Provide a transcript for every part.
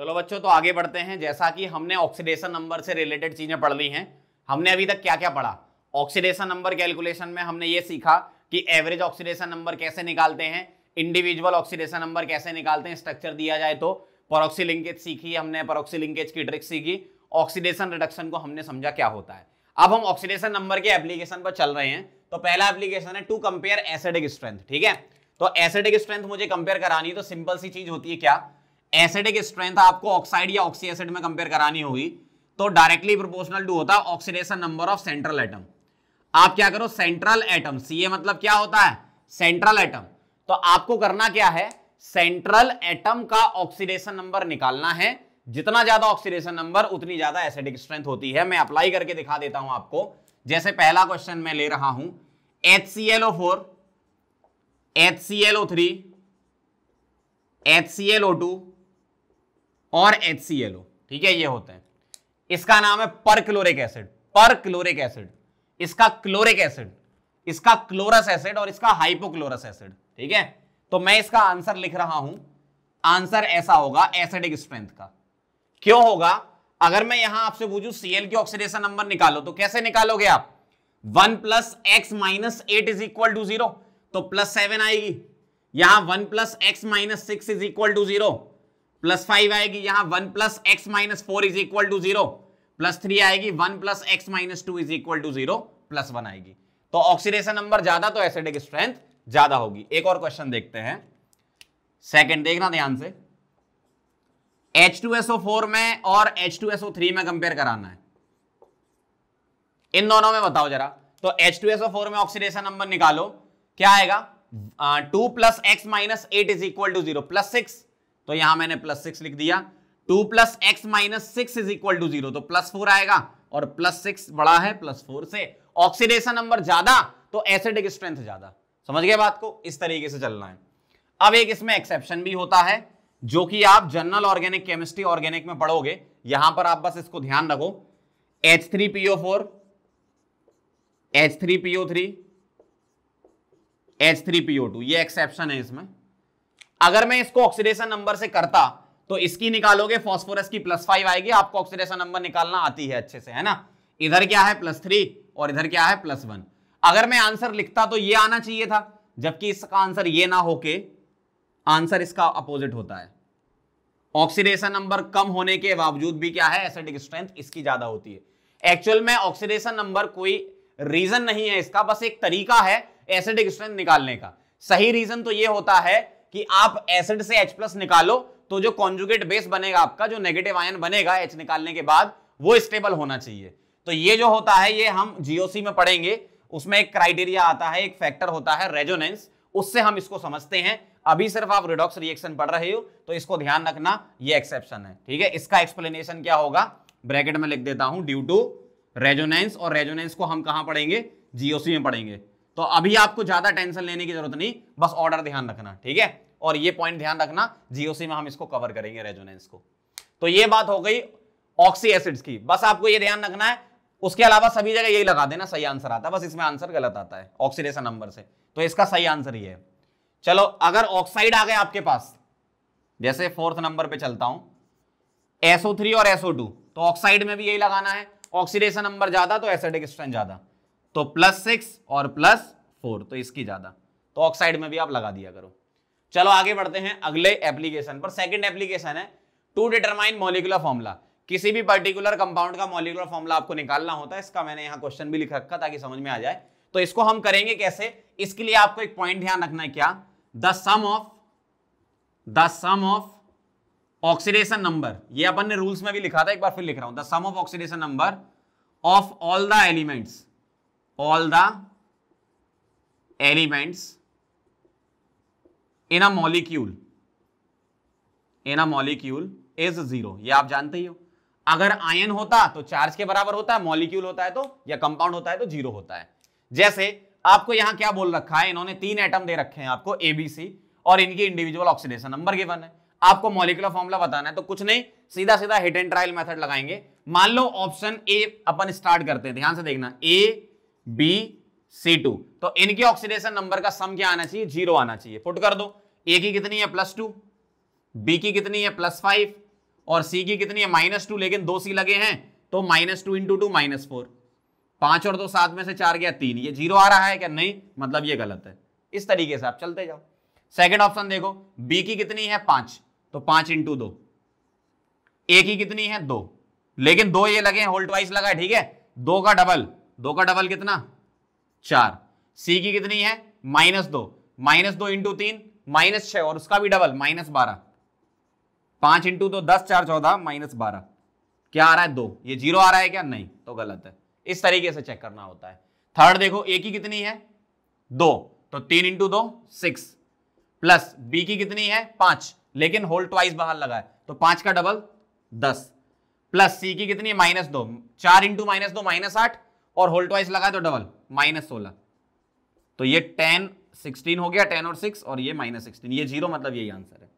चलो बच्चों तो आगे बढ़ते हैं जैसा कि हमने ऑक्सीडेशन नंबर से रिलेटेड चीज़ें पढ़ ली हैं हमने अभी तक क्या क्या पढ़ा ऑक्सीडेशन नंबर कैलकुलेशन में हमने ये सीखा कि एवरेज ऑक्सीडेशन नंबर कैसे निकालते हैं इंडिविजुअल ऑक्सीडेशन नंबर कैसे निकालते हैं स्ट्रक्चर दिया जाए तो परोक्सी लिंकेज सीखी हमने परोक्सी लिंकेज की ट्रिक सीखी ऑक्सीडेशन रिडक्शन को हमने समझा क्या होता है अब हम ऑक्सीडेशन नंबर के एप्लीकेशन पर चल रहे हैं तो पहला एप्लीकेशन है टू कंपेयर एसिडिक स्ट्रेंथ ठीक है तो एसिडिक स्ट्रेंथ मुझे कंपेयर करानी तो सिंपल सी चीज होती है क्या एसिडिक स्ट्रेंथ आपको ऑक्साइड या ऑक्सी एसिड में कंपेयर करानी होगी तो डायरेक्टली प्रोपोर्शनल टू होता है oxidation number of central atom आप क्या करो सेंट्रल एटम सी ए मतलब क्या होता है सेंट्रल एटम तो आपको करना क्या है सेंट्रल एटम का ऑक्सीडेशन नंबर निकालना है जितना ज्यादा ऑक्सीडेशन नंबर उतनी ज्यादा एसिडिक स्ट्रेंथ होती है मैं अप्लाई करके दिखा देता हूं आपको जैसे पहला क्वेश्चन मैं ले रहा हूं HClO4, HClO3, HClO2, और एच ठीक है ये होते हैं इसका नाम है परक्लोरिक एसिड परक्लोरिक एसिड इसका क्लोरिक एसिड इसका क्लोरस एसिड और इसका हाइपोक्लोरस एसिड ठीक है तो मैं इसका आंसर लिख रहा हूं आंसर ऐसा होगा एसिडिक स्ट्रेंथ का क्यों होगा अगर मैं यहां आपसे पूछू सीएल की ऑक्सीडेशन नंबर निकालो तो कैसे निकालोगे आप one plus x minus eight is equal to zero तो प्लस सेवन आएगी यहां one plus x minus six is equal to zero plus five आएगी यहां one plus x minus four is equal to zero plus three आएगी one plus x minus two is equal to zero plus one आएगी तो oxidation number ज्यादा तो acidic strength ज्यादा होगी एक और क्वेश्चन देखते हैं सेकंड देखना ध्यान से H2SO4 में और H2SO3 में कंपेयर कराना है इन दोनों में बताओ जरा तो H2SO4 में ऑक्सीडेशन नंबर निकालो क्या आएगा two plus x minus eight is equal to zero plus six तो यहां मैंने प्लस सिक्स लिख दिया two plus x minus six is equal to zero तो प्लस फोर आएगा और प्लस सिक्स बड़ा है प्लस फोर से ऑक्सीडेशन नंबर ज्यादा तो एसिडिक स्ट्रेंथ ज्यादा समझ गया बात को इस तरीके से चलना है अब एक इसमें एक्सेप्शन भी होता है जो कि आप जनरल ऑर्गेनिक केमिस्ट्री ऑर्गेनिक में पढ़ोगे यहां पर आप बस इसको ध्यान रखो H three PO four H three PO three H three PO two ये एक्सेप्शन है इसमें अगर मैं इसको ऑक्सीडेशन नंबर से करता तो इसकी निकालोगे फॉस्फोरस की प्लस फाइव आएगी आपको ऑक्सीडेशन नंबर निकालना आती है अच्छे से है ना इधर क्या है प्लस थ्री और इधर क्या है प्लस वन अगर मैं आंसर लिखता तो ये आना चाहिए था जबकि इसका आंसर ये ना होके आंसर इसका अपोजिट होता है ऑक्सीडेशन नंबर कम होने के बावजूद भी क्या है एसिडिक स्ट्रेंथ इसकी ज्यादा होती है एक्चुअल में ऑक्सीडेशन नंबर कोई रीजन नहीं है इसका बस एक तरीका है एसिडिक स्ट्रेंथ निकालने का सही रीजन तो ये होता है कि आप एसिड से H प्लस निकालो तो जो कॉन्जुगेट बेस बनेगा आपका जो नेगेटिव आयन बनेगा H निकालने के बाद वो स्टेबल होना चाहिए तो ये जो होता है ये हम जीओसी में पढ़ेंगे उसमें एक क्राइटेरिया आता है एक फैक्टर होता है रेजोनेंस उससे हम इसको समझते हैं अभी सिर्फ आप रिडॉक्स रिएक्शन पढ़ रहे हो तो इसको ध्यान रखना ये एक्सेप्शन है ठीक है इसका एक्सप्लेनेशन क्या होगा ब्रैकेट में लिख देता हूं ड्यू टू रेजोनेंस और रेजोनेंस को हम कहां पढ़ेंगे जीओसी में पढ़ेंगे तो अभी आपको ज्यादा टेंशन लेने की जरूरत नहीं बस ऑर्डर ध्यान रखना ठीक है और ये पॉइंट ध्यान रखना जीओसी में हम इसको कवर करेंगे रेजोनेंस को तो ये बात हो गई ऑक्सी एसिड्स की बस आपको ये ध्यान रखना है उसके अलावा सभी जगह यही लगा देना सही आंसर आता है बस इसमें आंसर गलत आता है ऑक्सीडेशन नंबर से तो इसका सही आंसर ये है चलो अगर ऑक्साइड आ गए आपके पास जैसे फोर्थ नंबर पे चलता हूं SO3 और SO2 तो ऑक्साइड में भी यही लगाना है ऑक्सीडेशन नंबर ज्यादा तो एसिडिक स्ट्रेंथ ज्यादा तो प्लस सिक्स और प्लस फोर तो इसकी ज्यादा तो ऑक्साइड में भी आप लगा दिया करो चलो आगे बढ़ते हैं अगले एप्लीकेशन पर सेकंड एप्लीकेशन है टू डिटरमाइन मोलिकुलर फॉर्मुला किसी भी पर्टिकुलर कंपाउंड का मोलिकुलर फॉर्मुला आपको निकालना होता है इसका मैंने यहां क्वेश्चन भी लिख रखा ताकि समझ में आ जाए तो इसको हम करेंगे कैसे इसके लिए आपको एक पॉइंट ध्यान रखना है क्या the sum of the sum of oxidation number ये अपन ने रूल्स में भी लिखा था एक बार फिर लिख रहा हूं the sum of oxidation number of all the elements all the elements in a molecule in a molecule is zero ये आप जानते ही हो अगर आयन होता तो चार्ज के बराबर होता है मॉलिक्यूल होता है तो या कंपाउंड होता है तो जीरो होता है जैसे आपको यहां क्या बोल रखा है इन्होंने तीन एटम दे रखे हैं आपको एबीसी और इनकी इंडिविजुअल ऑक्सीडेशन नंबर गिवन है आपको मॉलिकुलर फॉर्मुला बताना है तो कुछ नहीं सीधा सीधा हिट एंड ट्रायल मेथड लगाएंगे मान लो ऑप्शन ए अपन स्टार्ट करते हैं ध्यान से देखना ए बी C2 तो इनके ऑक्सीडेशन नंबर का सम क्या आना चाहिए जीरो आना चाहिए फुट कर दो ए की कितनी है प्लस टू बी की कितनी है प्लस फाइव और सी की कितनी है माइनस टू लेकिन दो सी लगे हैं तो minus two into two minus four पांच और दो सात में से चार गया तीन ये जीरो आ रहा है क्या नहीं मतलब ये गलत है इस तरीके से आप चलते जाओ सेकेंड ऑप्शन देखो बी की कितनी है पांच तो पांच इंटू दो ए की कितनी है दो लेकिन दो ये लगे होल्ड वाइज लगा ठीक है दो का डबल दो का डबल कितना चार सी की कितनी है माइनस दो माइनस दो इंटू तीन माइनस छ और उसका भी डबल माइनस बारह पांच इंटू दो दस चार चौदह माइनस बारह क्या आ रहा है दो ये जीरो आ रहा है क्या नहीं तो गलत है इस तरीके से चेक करना होता है थर्ड देखो ए की कितनी है दो तो तीन इंटू दो सिक्स प्लस बी की कितनी है पांच लेकिन होल ट्वाइस बाहर लगा है तो पांच का डबल दस प्लस सी की कितनी है माइनस दो चार इंटू माइनस दो माइनस आठ और होल ट्वाइस लगा दो तो डबल माइनस सोलह तो ये टेन सिक्सटीन हो गया टेन और सिक्स और ये माइनस सिक्सटीन ये जीरो मतलब यही आंसर है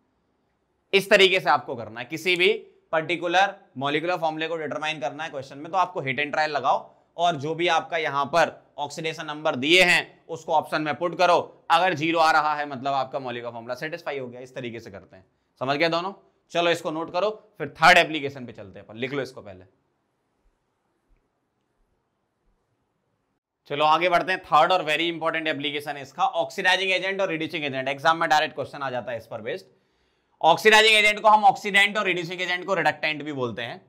इस तरीके से आपको करना है किसी भी पर्टिकुलर मोलिकुलर फॉर्मुले को डिटरमाइन करना है क्वेश्चन में तो आपको हिट एंड ट्रायल लगाओ और जो भी आपका यहां पर ऑक्सीडेशन नंबर दिए हैं उसको ऑप्शन में पुट करो अगर जीरो आ रहा है मतलब आपका मोलिकुलर फॉर्मुला सेटिस्फाई हो गया इस तरीके से करते हैं समझ गया दोनों चलो इसको नोट करो फिर थर्ड एप्लीकेशन पे चलते हैं पर लिख लो इसको पहले चलो आगे बढ़ते हैं थर्ड और वेरी इंपॉर्टेंट एप्लीकेशन है इसका ऑक्सीडाइजिंग एजेंट और रिड्यूसिंग एजेंट एग्जाम में डायरेक्ट क्वेश्चन आ जाता है इस पर बेस्ड ऑक्सीडाइजिंग एजेंट को हम ऑक्सीडेंट और रिड्यूसिंग एजेंट को रिडक्टेंट भी बोलते हैं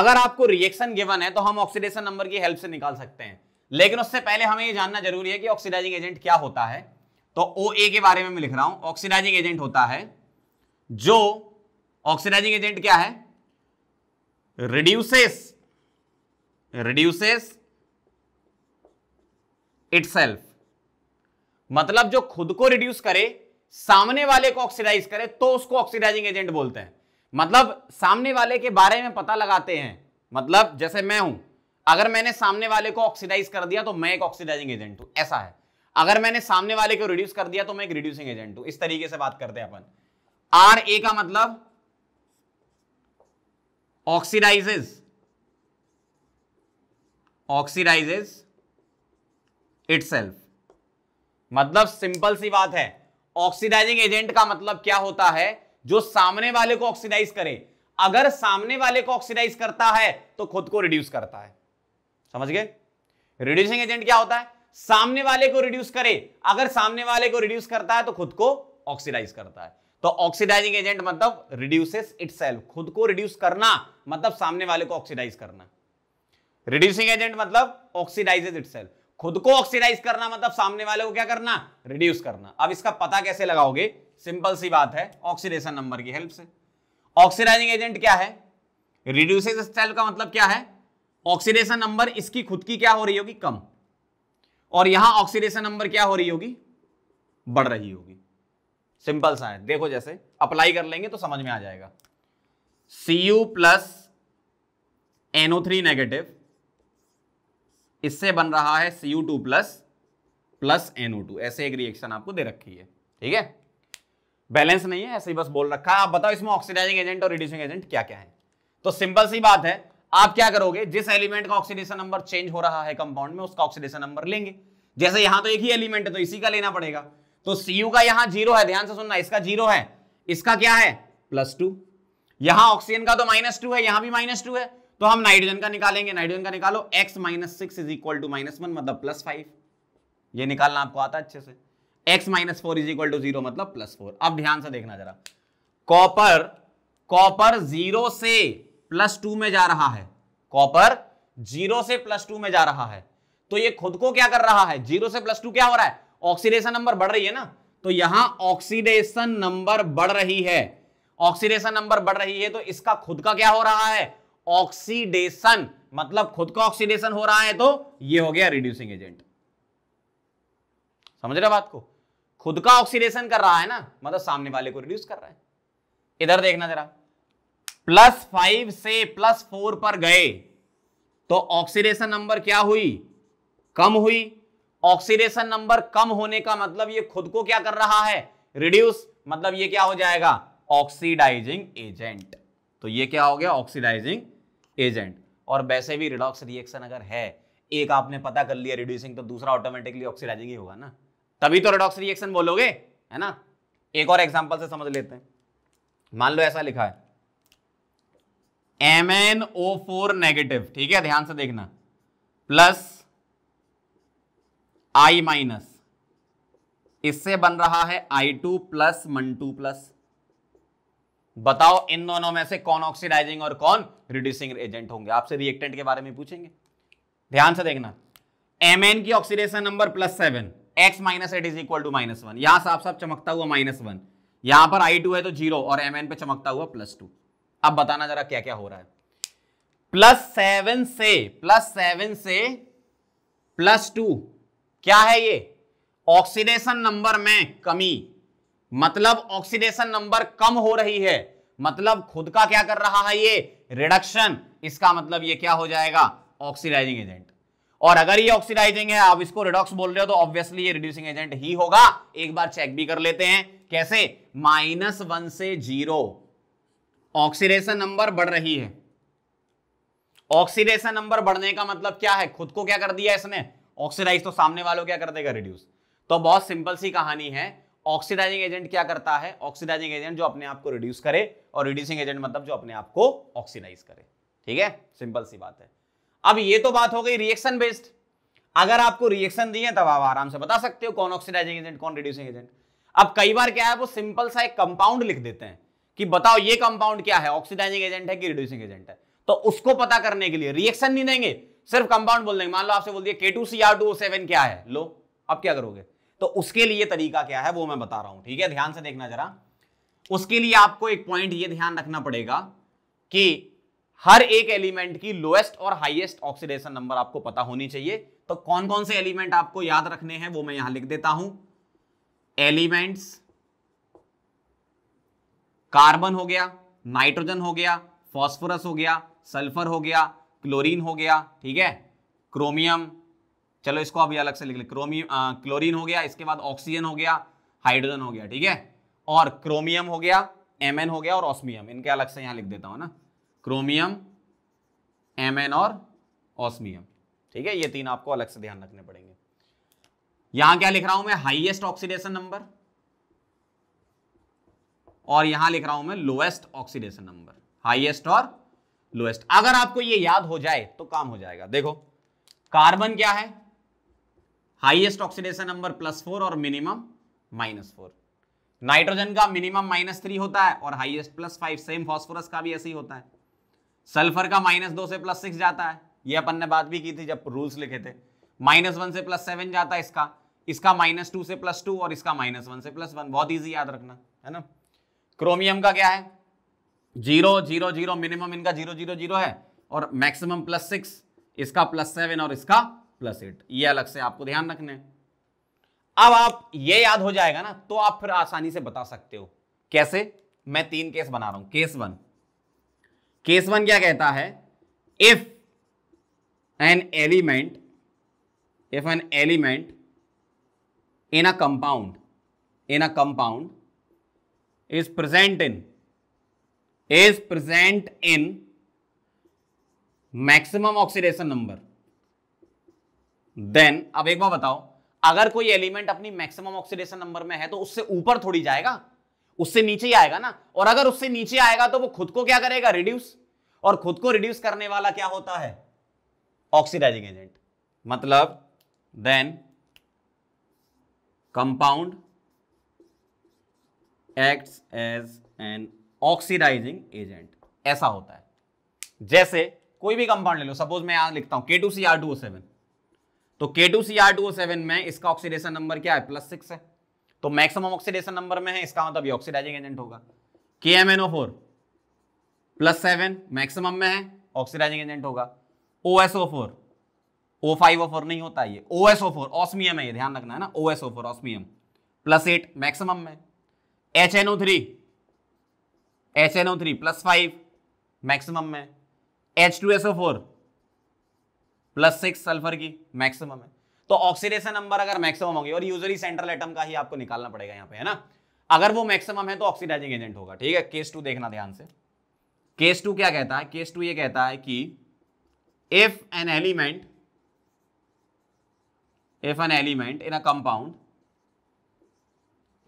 अगर आपको रिएक्शन गिवन है तो हम ऑक्सीडेशन नंबर की हेल्प से निकाल सकते हैं लेकिन उससे पहले हमें यह जानना जरूरी है कि ऑक्सीडाइजिंग एजेंट क्या होता है तो ओ ए के बारे में मैं लिख रहा हूं ऑक्सीडाइजिंग एजेंट होता है जो ऑक्सीडाइजिंग एजेंट क्या है रिड्यूसेस रिड्यूसेस इट मतलब जो खुद को रिड्यूस करे सामने वाले को ऑक्सीडाइज करे तो उसको ऑक्सीडाइजिंग एजेंट बोलते हैं मतलब सामने वाले के बारे में पता लगाते हैं मतलब जैसे मैं हूं अगर मैंने सामने वाले को ऑक्सीडाइज कर दिया तो मैं एक ऑक्सीडाइजिंग एजेंट हूं ऐसा है अगर मैंने सामने वाले को रिड्यूस कर दिया तो मैं एक रिड्यूसिंग एजेंट हूं इस तरीके से बात करते हैं अपन आर ए का मतलब ऑक्सीडाइजेज ऑक्सीडाइजेज इट मतलब सिंपल सी बात है ऑक्सीडाइजिंग एजेंट का मतलब क्या होता है जो सामने वाले को ऑक्सीडाइज करे अगर सामने वाले को ऑक्सीडाइज करता है तो खुद को रिड्यूस करता है समझ गए रिड्यूसिंग एजेंट क्या होता है सामने वाले को रिड्यूस करे अगर सामने वाले को रिड्यूस करता है तो खुद को ऑक्सीडाइज करता है तो ऑक्सीडाइजिंग एजेंट मतलब रिड्यूसेस इटसेल्फ खुद को रिड्यूस करना मतलब सामने वाले को ऑक्सीडाइज करना रिड्यूसिंग एजेंट मतलब ऑक्सीडाइजेज इटसेल्फ खुद को ऑक्सीडाइज करना मतलब सामने वाले को क्या करना रिड्यूस करना अब इसका पता कैसे लगाओगे सिंपल सी बात है ऑक्सीडेशन नंबर की हेल्प से ऑक्सीडाइजिंग एजेंट क्या है रिड्यूसिंग स्टाइल का मतलब क्या है ऑक्सीडेशन नंबर इसकी खुद की क्या हो रही होगी कम और यहां ऑक्सीडेशन नंबर क्या हो रही होगी बढ़ रही होगी सिंपल सा है देखो जैसे अप्लाई कर लेंगे तो समझ में आ जाएगा C U plus NO three negative इससे बन रहा है C U two plus plus NO two ऐसे एक रिएक्शन आपको दे रखी है ठीक है बैलेंस नहीं है ऐसे ही बस बोल रखा है आप बताओ इसमें ऑक्सीडाइजिंग एजेंट और रिड्यूसिंग एजेंट क्या क्या है तो सिंपल सी बात है आप क्या करोगे जिस एलिमेंट का ऑक्सीडेशन नंबर चेंज हो रहा है कंपाउंड में उसका ऑक्सीडेशन नंबर लेंगे जैसे यहां तो एक ही एलिमेंट है तो इसी का लेना पड़ेगा तो सीयू का यहां जीरो है ध्यान से सुनना इसका जीरो है इसका क्या है प्लस टू यहां ऑक्सीजन का तो माइनस टू है यहां भी माइनस टू है तो हम नाइट्रोजन का निकालेंगे नाइट्रोजन का निकालो x minus six is equal to minus one मतलब प्लस फाइव ये निकालना आपको आता अच्छे से x minus four is equal to zero मतलब प्लस फोर अब ध्यान से देखना जरा कॉपर कॉपर जीरो से प्लस टू में जा रहा है कॉपर जीरो से प्लस टू में जा रहा है तो ये खुद को क्या कर रहा है जीरो से प्लस टू क्या हो रहा है ऑक्सीडेशन नंबर बढ़ रही है ना तो यहां ऑक्सीडेशन नंबर बढ़ रही है ऑक्सीडेशन नंबर बढ़ रही है तो इसका खुद का क्या हो रहा है ऑक्सीडेशन मतलब खुद का ऑक्सीडेशन हो रहा है तो ये हो गया रिड्यूसिंग एजेंट समझ रहे बात को खुद का ऑक्सीडेशन कर रहा है ना मतलब सामने वाले को रिड्यूस कर रहा है इधर देखना जरा प्लस फाइव से प्लस फोर पर गए तो ऑक्सीडेशन नंबर क्या हुई कम हुई ऑक्सीडेशन नंबर कम होने का मतलब ये खुद को क्या कर रहा है रिड्यूस मतलब ये क्या हो जाएगा ऑक्सीडाइजिंग एजेंट तो ये क्या हो गया ऑक्सीडाइजिंग एजेंट और वैसे भी रिडॉक्स रिएक्शन अगर है एक आपने पता कर लिया रिड्यूसिंग तो दूसरा ऑटोमेटिकली ऑक्सीडाइजिंग ही होगा ना तभी तो रिडॉक्स रिएक्शन बोलोगे है ना एक और एग्जाम्पल से समझ लेते हैं मान लो ऐसा लिखा है M N O four negative ठीक है ध्यान से देखना प्लस आई माइनस इससे बन रहा है आई टू प्लस मन टू प्लस बताओ इन दोनों में से कौन ऑक्सीडाइजिंग और कौन रिड्यूसिंग एजेंट होंगे आपसे रिएक्टेंट के बारे में पूछेंगे ध्यान से देखना एम एन की oxidation number plus seven x minus eight is equal to minus one यहां साफ साफ चमकता हुआ माइनस वन यहां पर आई टू है तो जीरो और एम एन पे चमकता हुआ प्लस टू अब बताना जरा क्या क्या हो रहा है प्लस सेवन से प्लस सेवन से प्लस टू क्या है ये ऑक्सीडेशन नंबर में कमी मतलब ऑक्सीडेशन नंबर कम हो रही है मतलब खुद का क्या कर रहा है ये रिडक्शन इसका मतलब ये क्या हो जाएगा ऑक्सीडाइजिंग एजेंट और अगर ये ऑक्सीडाइजिंग है आप इसको रिडॉक्स बोल रहे हो तो ऑब्वियसली ये रिड्यूसिंग एजेंट ही होगा एक बार चेक भी कर लेते हैं कैसे माइनस वन से जीरो ऑक्सीडेशन नंबर बढ़ रही है ऑक्सीडेशन नंबर बढ़ने का मतलब क्या है खुद को क्या कर दिया इसने ऑक्सीडाइज तो सामने वालों क्या कर देगा रिड्यूस तो बहुत सिंपल सी कहानी है ऑक्सीडाइजिंग एजेंट क्या करता है ऑक्सीडाइजिंग एजेंट जो अपने आप को रिड्यूस करे और रिड्यूसिंग एजेंट मतलब जो अपने आप को ऑक्सीडाइज करे ठीक है सिंपल सी बात है अब ये तो बात हो गई रिएक्शन बेस्ड अगर आपको रिएक्शन दी है तब आप आराम से बता सकते हो कौन ऑक्सीडाइजिंग एजेंट कौन रिड्यूसिंग एजेंट अब कई बार क्या है वो सिंपल सा एक कंपाउंड लिख देते हैं कि बताओ ये कंपाउंड क्या है ऑक्सीडाइजिंग एजेंट है कि रिड्यूसिंग एजेंट है तो उसको पता करने के लिए रिएक्शन नहीं देंगे सिर्फ कंपाउंड बोल देंगे मान लो आपसे बोल दिया K two C R two seven क्या है लो अब क्या करोगे तो उसके लिए तरीका क्या है वो मैं बता रहा हूं ठीक है ध्यान से देखना जरा उसके लिए आपको एक पॉइंट ये ध्यान रखना पड़ेगा कि हर एक एलिमेंट की लोएस्ट और हाईएस्ट ऑक्सीडेशन नंबर आपको पता होनी चाहिए तो कौन कौन से एलिमेंट आपको याद रखने हैं वो मैं यहां लिख देता हूं एलिमेंट्स कार्बन हो गया नाइट्रोजन हो गया फॉस्फोरस हो गया सल्फर हो गया क्लोरीन हो गया ठीक है क्रोमियम चलो इसको अभी अलग से लिख लें क्रोमी क्लोरीन हो गया इसके बाद ऑक्सीजन हो गया हाइड्रोजन हो गया ठीक है और क्रोमियम हो गया एम हो गया और ऑस्मियम इनके अलग से यहाँ लिख देता हूँ ना क्रोमियम एम और ऑस्मियम ठीक है ये तीन आपको अलग से ध्यान रखने पड़ेंगे यहां क्या लिख रहा हूं मैं हाईएस्ट ऑक्सीडेशन नंबर और यहां लिख रहा हूं मैं लोएस्ट ऑक्सीडेशन नंबर हाईएस्ट और लोएस्ट अगर आपको ये याद हो जाए तो काम हो जाएगा देखो कार्बन क्या है highest oxidation number plus four और मिनिमम माइनस फोर नाइट्रोजन का मिनिमम माइनस थ्री होता है और highest plus five same phosphorus का भी ऐसे ही होता है सल्फर का माइनस दो से प्लस सिक्स जाता है ये अपन ने बात भी की थी जब रूल्स लिखे थे माइनस वन से प्लस सेवन जाता है इसका इसका माइनस टू से प्लस टू और इसका माइनस वन से प्लस वन बहुत ईजी याद रखना है ना क्रोमियम का क्या है जीरो जीरो जीरो मिनिमम इनका जीरो जीरो जीरो है और मैक्सिमम प्लस सिक्स इसका प्लस सेवन और इसका प्लस एट ये अलग से आपको ध्यान रखना है अब आप ये याद हो जाएगा ना तो आप फिर आसानी से बता सकते हो कैसे मैं तीन केस बना रहा हूं केस वन केस वन क्या कहता है if an element if an element in a compound in a compound is present in is present in maximum oxidation number then अब एक बार बताओ अगर कोई एलिमेंट अपनी मैक्सिमम ऑक्सीडेशन नंबर में है तो उससे ऊपर थोड़ी जाएगा उससे नीचे ही आएगा ना और अगर उससे नीचे आएगा तो वो खुद को क्या करेगा रिड्यूस और खुद को रिड्यूस करने वाला क्या होता है ऑक्सीडाइजिंग एजेंट मतलब then compound acts as an oxidising agent ऐसा होता है जैसे कोई भी कंपाउंड ले लो सपोज मैं यहां लिखता हूं K two C R two O seven तो K two C R two seven में इसका ऑक्सीडेशन नंबर क्या है प्लस सिक्स है तो मैक्सिमम ऑक्सीडेशन नंबर में है इसका मतलब ये ऑक्सीडाइजिंग एजेंट होगा K M N O four plus seven maximum में है ऑक्सीडाइजिंग एजेंट होगा O S O four O five O four नहीं होता ये O S O four osmium है ये ध्यान रखना है ना O S O four osmium plus eight maximum में H N O three H N O three plus five maximum में H two S O four plus six sulphur की maximum है तो ऑक्सीडेशन नंबर अगर मैक्सिमम होगी और usually central atom का ही आपको निकालना पड़ेगा यहाँ पे है ना अगर वो मैक्सिमम है तो ऑक्सीडाइजिंग एजेंट होगा ठीक है केस टू देखना ध्यान से केस टू क्या कहता है केस टू ये कहता है कि if an element if an element in a compound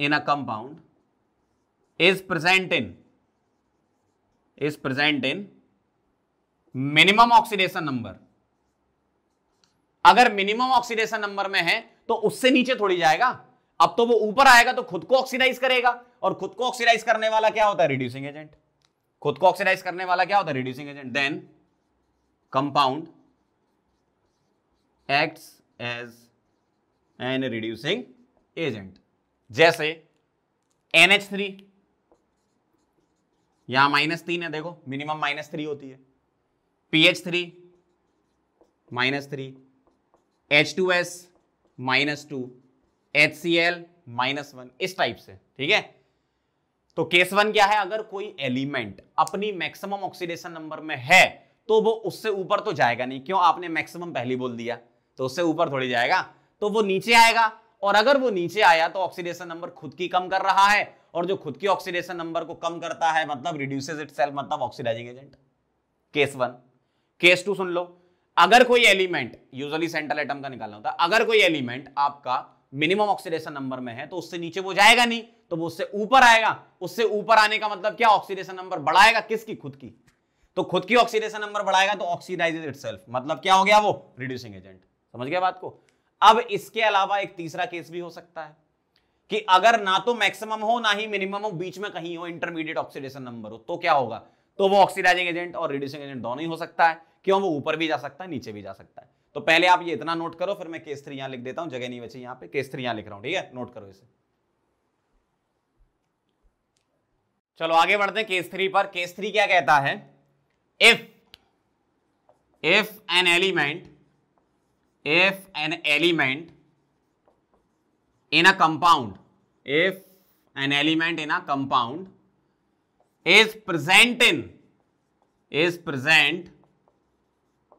in a compound is present in is present in minimum oxidation number अगर मिनिमम ऑक्सीडेशन नंबर में है तो उससे नीचे थोड़ी जाएगा अब तो वो ऊपर आएगा तो खुद को ऑक्सीडाइज करेगा और खुद को ऑक्सीडाइज करने वाला क्या होता है रिड्यूसिंग एजेंट खुद को ऑक्सीडाइज करने वाला क्या होता है reducing agent then compound act as an reducing agent जैसे थ्री यहां माइनस तीन है देखो मिनिमम माइनस थ्री होती है PH three minus three H two S minus two H C L minus one इस टाइप से ठीक है तो केस वन क्या है अगर कोई एलिमेंट अपनी मैक्सिमम ऑक्सीडेशन नंबर में है तो वो उससे ऊपर तो जाएगा नहीं क्यों आपने मैक्सिमम पहले बोल दिया तो उससे ऊपर थोड़ी जाएगा तो वो नीचे आएगा और अगर वो नीचे आया तो ऑक्सीडेशन नंबर खुद की कम कर रहा है और जो खुद की ऑक्सीडेशन नंबर को कम करता है मतलब रिड्यूसेज इट मतलब oxidising agent case one case two सुन लो अगर कोई एलिमेंट यूजली सेंट्रल एटम का निकालना होता है अगर कोई एलिमेंट आपका मिनिमम ऑक्सीडेशन नंबर में है तो उससे नीचे वो जाएगा नहीं तो वो उससे ऊपर आएगा उससे ऊपर आने का मतलब क्या ऑक्सीडेशन नंबर बढ़ाएगा किसकी खुद की तो खुद की ऑक्सीडेशन नंबर बढ़ाएगा तो ऑक्सीडाइजेज इट मतलब क्या हो गया वो रिड्यूसिंग एजेंट समझ गया बात को अब इसके अलावा एक तीसरा केस भी हो सकता है कि अगर ना तो मैक्सिमम हो ना ही मिनिमम हो बीच में कहीं हो इंटरमीडिएट ऑक्सीडेशन नंबर हो तो क्या होगा तो वो ऑक्सीडाइजिंग एजेंट और रिड्यूसिंग एजेंट दोनों ही हो सकता है क्यों वो ऊपर भी जा सकता है नीचे भी जा सकता है तो पहले आप ये इतना नोट करो फिर मैं केस थ्री यहां लिख देता हूं जगह नहीं बची यहां पे केस थ्री यहां लिख रहा हूं ठीक है नोट करो इसे चलो आगे बढ़ते हैं केस थ्री पर केस थ्री क्या कहता है if if an element if an element in a compound if an element in a compound is present in is present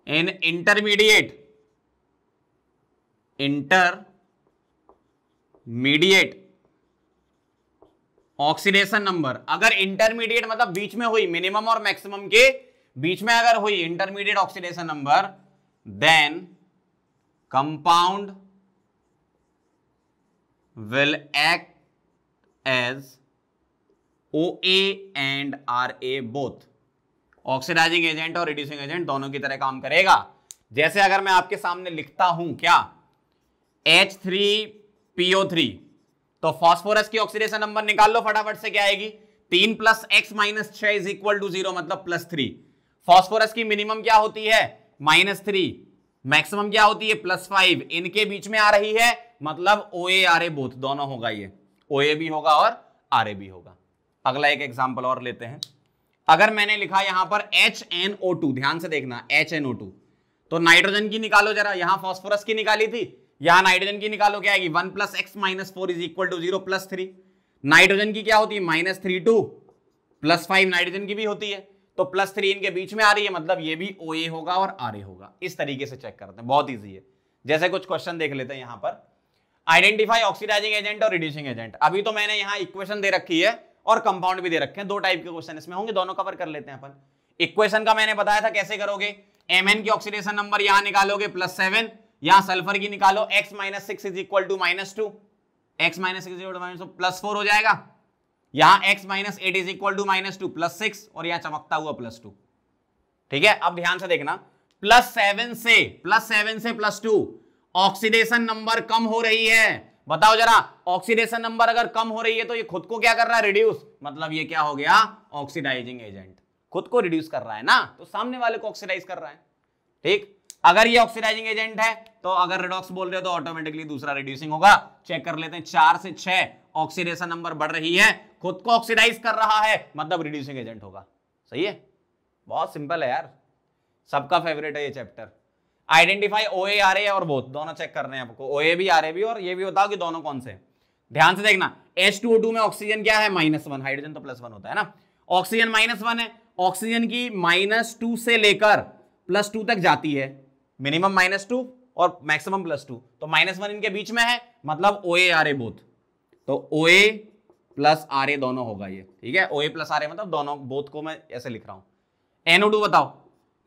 in intermediate mediate oxidation number अगर इंटरमीडिएट मतलब बीच में हुई minimum और मैक्सिमम के बीच में अगर हुई intermediate oxidation number then compound will act as O A and R A both oxidising agent और रिड्यूसिंग एजेंट दोनों की तरह काम करेगा जैसे अगर मैं आपके सामने लिखता हूं क्या एच थ्री पीओ थ्री तो फॉस्फोरस की ऑक्सीडेशन नंबर निकाल लो फटाफट से क्या आएगी तीन प्लस एक्स माइनस छ इज इक्वल टू जीरो मतलब प्लस थ्री फॉस्फोरस की मिनिमम क्या होती है माइनस थ्री मैक्सिमम क्या होती है प्लस फाइव इनके बीच में आ रही है मतलब ओ ए आर ए बोथ दोनों होगा ये ओ ए भी होगा और आर ए भी होगा अगला एक एग्जाम्पल और लेते हैं अगर मैंने लिखा यहां पर एच एन ओ टू ध्यान से देखना एच एन ओ टू तो नाइट्रोजन की निकालो जरा यहां फॉस्फोरस की निकाली थी यहां नाइट्रोजन की निकालो क्या आएगी one plus x minus four is equal to zero plus three nitrogen की क्या होती है minus three to plus five nitrogen की भी होती है तो प्लस थ्री इनके बीच में आ रही है मतलब ये भी ओ ए होगा और आर ए होगा इस तरीके से चेक करते हैं बहुत ईजी है जैसे कुछ क्वेश्चन देख लेते हैं यहां पर आइडेंटिफाई ऑक्सीडाइजिंग एजेंट और रिड्यूसिंग एजेंट अभी तो मैंने यहां इक्वेशन दे रखी है और कंपाउंड भी दे रखे हैं दो टाइप के क्वेश्चन इसमें होंगे दोनों कवर कर लेते हैं अपन इक्वेशन का मैंने बताया था कैसे करोगे एम एन की ऑक्सीडेशन नंबर यहां निकालोगे प्लस सेवन यहां सल्फर की निकालो x minus six is equal to minus two x minus six minus plus four हो जाएगा यहां x minus eight is equal to minus two plus six और यहां चमकता हुआ प्लस टू ठीक है अब ध्यान से देखना प्लस सेवन से प्लस सेवन से प्लस टू ऑक्सीडेशन नंबर कम हो रही है बताओ जरा ऑक्सीडेशन नंबर अगर कम हो रही है तो ये खुद को क्या कर रहा है रिड्यूस मतलब ये क्या हो गया ऑक्सीडाइजिंग एजेंट खुद को रिड्यूस कर रहा है ना तो सामने वाले को ऑक्सीडाइज कर रहा है ठीक अगर ये ऑक्सीडाइजिंग एजेंट है तो अगर रिडॉक्स बोल रहे हो तो ऑटोमेटिकली दूसरा रिड्यूसिंग होगा चेक कर लेते हैं चार से छह ऑक्सीडेशन नंबर बढ़ रही है खुद को ऑक्सीडाइज कर रहा है मतलब रिड्यूसिंग एजेंट होगा सही है बहुत सिंपल है यार सबका फेवरेट है ये चैप्टर आइडेंटिफाई ओए आ रहे हैं और बोथ दोनों चेक करने हैं आपको ए भी आ रहे भी और ये भी बताओ कि दोनों कौन से ध्यान से देखना टू में ऑक्सीजन क्या है माइनस वन हाइड्रोजन तो प्लस वन होता है ना ऑक्सीजन माइनस वन है ऑक्सीजन की माइनस टू से लेकर प्लस टू तक जाती है मिनिमम माइनस टू और मैक्सिमम प्लस टू तो माइनस वन इनके बीच में है मतलब ओ ए आर ए बोथ तो ओ ए प्लस आर ए दोनों होगा ये ठीक है ओ ए प्लस आर ए मतलब दोनों बोथ को मैं ऐसे लिख रहा हूं एनओ टू बताओ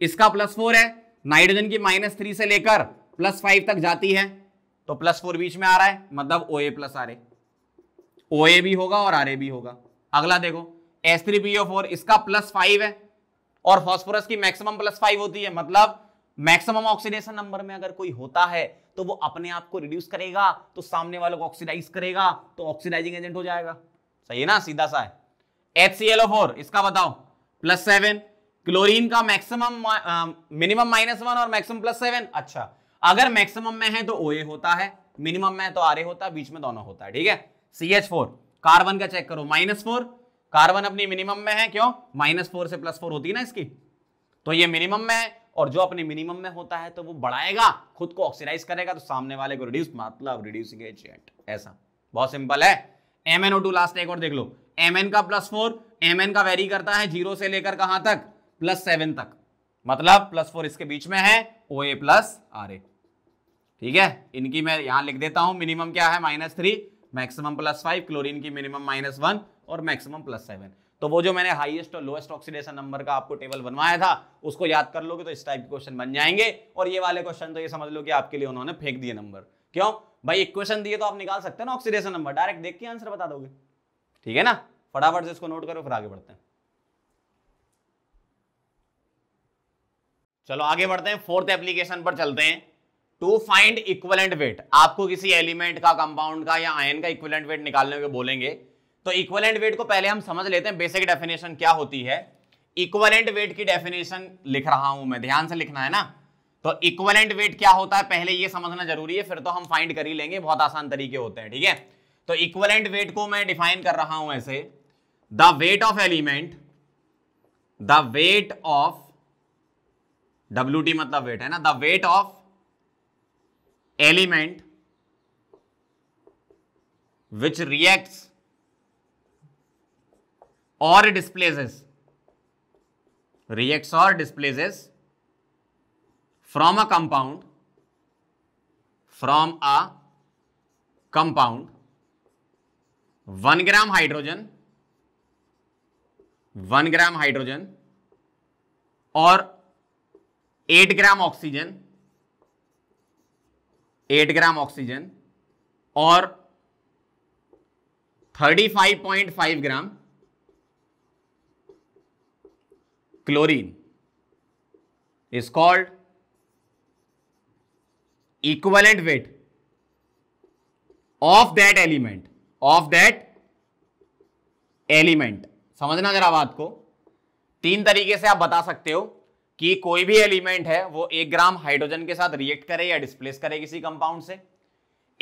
इसका प्लस फोर है नाइट्रोजन की माइनस थ्री से लेकर प्लस फाइव तक जाती है तो प्लस फोर बीच में आ रहा है मतलब ओ ए प्लस आर ए ओ ए भी होगा और आर ए भी होगा अगला देखो S three P O four इसका प्लस फाइव है और फॉस्फोरस की मैक्सिमम प्लस फाइव होती है मतलब मैक्सिमम ऑक्सीडेशन नंबर में अगर कोई होता है तो वो अपने आप को रिड्यूस करेगा तो सामने वालों को ऑक्सीडाइज करेगा तो ऑक्सीडाइजिंग एजेंट हो जाएगा सही है ना सीधा सा है H C L O four इसका बताओ प्लस सेवन क्लोरीन का मैक्सिमम मिनिमम माइनस वन और मैक्सिमम प्लस सेवन अच्छा अगर मैक्सिमम में है तो ओ होता है मिनिमम में है तो आर होता है बीच में दोनों होता है ठीक है सी एच फोर कार्बन का चेक करो माइनस फोर कार्बन अपनी मिनिमम में है क्यों माइनस फोर से प्लस फोर होती है ना इसकी तो ये मिनिमम में है और जो अपने मिनिमम में होता है तो वो बढ़ाएगा खुद को ऑक्सीडाइज करेगा तो सामने वाले को रिड्यूस मतलब रिड्यूसिंग एजेंट ऐसा बहुत सिंपल है एम लास्ट एक और देख लो एम का प्लस फोर एम का वेरी करता है जीरो से लेकर कहां तक प्लस सेवन तक मतलब प्लस फोर इसके बीच में है ओ ए प्लस आर ए ठीक है इनकी मैं यहां लिख देता हूं मिनिमम क्या है minus three maximum plus five chlorine की मिनिमम माइनस वन और मैक्सिमम प्लस सेवन तो वो जो मैंने हाईएस्ट और लोएस्ट ऑक्सीडेशन नंबर का आपको टेबल बनवाया था उसको याद कर लोगे तो इस टाइप के क्वेश्चन बन जाएंगे और ये वाले क्वेश्चन तो ये समझ लो कि आपके लिए उन्होंने फेंक दिए नंबर क्यों भाई एक क्वेश्चन दिए तो आप निकाल सकते हैं ना ऑक्सीडेशन नंबर डायरेक्ट देख के आंसर बता दोगे ठीक है ना फटाफट से इसको नोट करो फिर आगे बढ़ते हैं चलो आगे बढ़ते हैं फोर्थ एप्लीकेशन पर चलते हैं टू फाइंड इक्वलेंट वेट आपको किसी एलिमेंट का कंपाउंड का या आयन का इक्वलेंट वेट निकालने के बोलेंगे तो इक्वलेंट वेट को पहले हम समझ लेते हैं बेसिक डेफिनेशन क्या होती है इक्वलेंट वेट की डेफिनेशन लिख रहा हूं मैं ध्यान से लिखना है ना तो इक्वलेंट वेट क्या होता है पहले ये समझना जरूरी है फिर तो हम फाइंड कर ही लेंगे बहुत आसान तरीके होते हैं ठीक है तो इक्वलेंट वेट को मैं डिफाइन कर रहा हूं ऐसे the weight of element the weight of W T मतलब वेट है ना the weight of element which reacts और डिस्प्लेसेस रिएक्ट्स और displaces from a compound from a compound one gram hydrogen one gram hydrogen और eight gram oxygen eight gram oxygen और thirty five point five gram chlorine is called equivalent weight of that element of that element समझना जरा बात को तीन तरीके से आप बता सकते हो कि कोई भी एलिमेंट है वो एक ग्राम हाइड्रोजन के साथ रिएक्ट करे या डिस्प्लेस करे किसी कंपाउंड से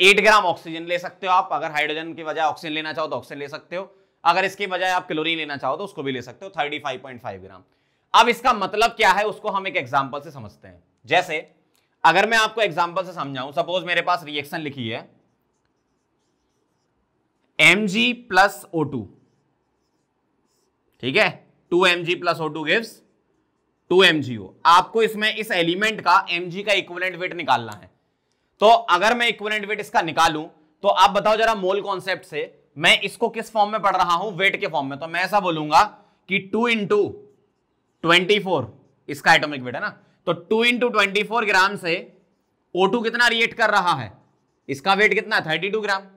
एट ग्राम ऑक्सीजन ले सकते हो आप अगर हाइड्रोजन की बजाय ऑक्सीजन लेना चाहो तो ऑक्सीजन ले सकते हो अगर इसके बजाय आप क्लोरीन लेना चाहो तो उसको भी ले सकते हो thirty five point five gram अब इसका मतलब क्या है उसको हम एक एग्जाम्पल से समझते हैं जैसे अगर मैं आपको एग्जाम्पल से समझाऊं सपोज मेरे पास रिएक्शन लिखी है M G plus O two ठीक है two M G plus O two gives two M आपको इसमें इस एलिमेंट का एम का इक्वलेंट वेट निकालना है तो अगर मैं इक्वलेंट वेट इसका निकालूं तो आप बताओ जरा मोल कॉन्सेप्ट से मैं इसको किस फॉर्म में पढ़ रहा हूं वेट के फॉर्म में तो मैं ऐसा बोलूंगा कि टू इंटू ट्वेंटी फोर इसका एटोमिक वेट है ना तो two into twenty four gram से ओ टू कितना रिएक्ट कर रहा है इसका वेट कितना है थर्टी टू ग्राम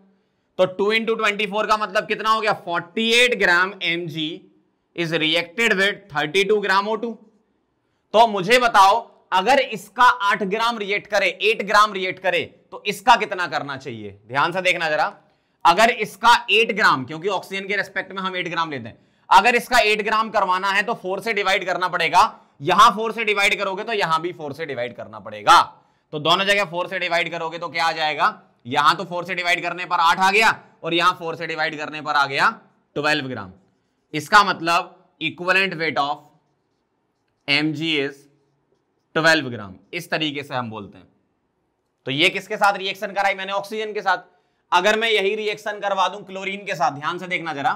तो टू इंटू ट्वेंटी फोर का मतलब कितना हो गया forty eight gram M G is reacted with thirty two gram O two तो मुझे बताओ अगर इसका आठ ग्राम रिएक्ट करे एट ग्राम रिएक्ट करे तो इसका कितना करना चाहिए ध्यान से देखना जरा अगर इसका एट ग्राम क्योंकि ऑक्सीजन के रेस्पेक्ट में हम एट ग्राम लेते हैं अगर इसका एट ग्राम करवाना है तो फोर से डिवाइड करना पड़ेगा यहां फोर से डिवाइड करोगे तो यहां भी फोर से डिवाइड करना पड़ेगा तो दोनों जगह फोर से डिवाइड करोगे तो क्या आ जाएगा यहां तो फोर से डिवाइड करने पर आठ आ गया और यहां फोर से डिवाइड करने पर आ गया ट्वेल्व ग्राम इसका मतलब equivalent weight of M G is twelve gram इस तरीके से हम बोलते हैं तो ये किसके साथ रिएक्शन कराई मैंने ऑक्सीजन के साथ अगर मैं यही रिएक्शन करवा दूं क्लोरीन के साथ ध्यान से देखना जरा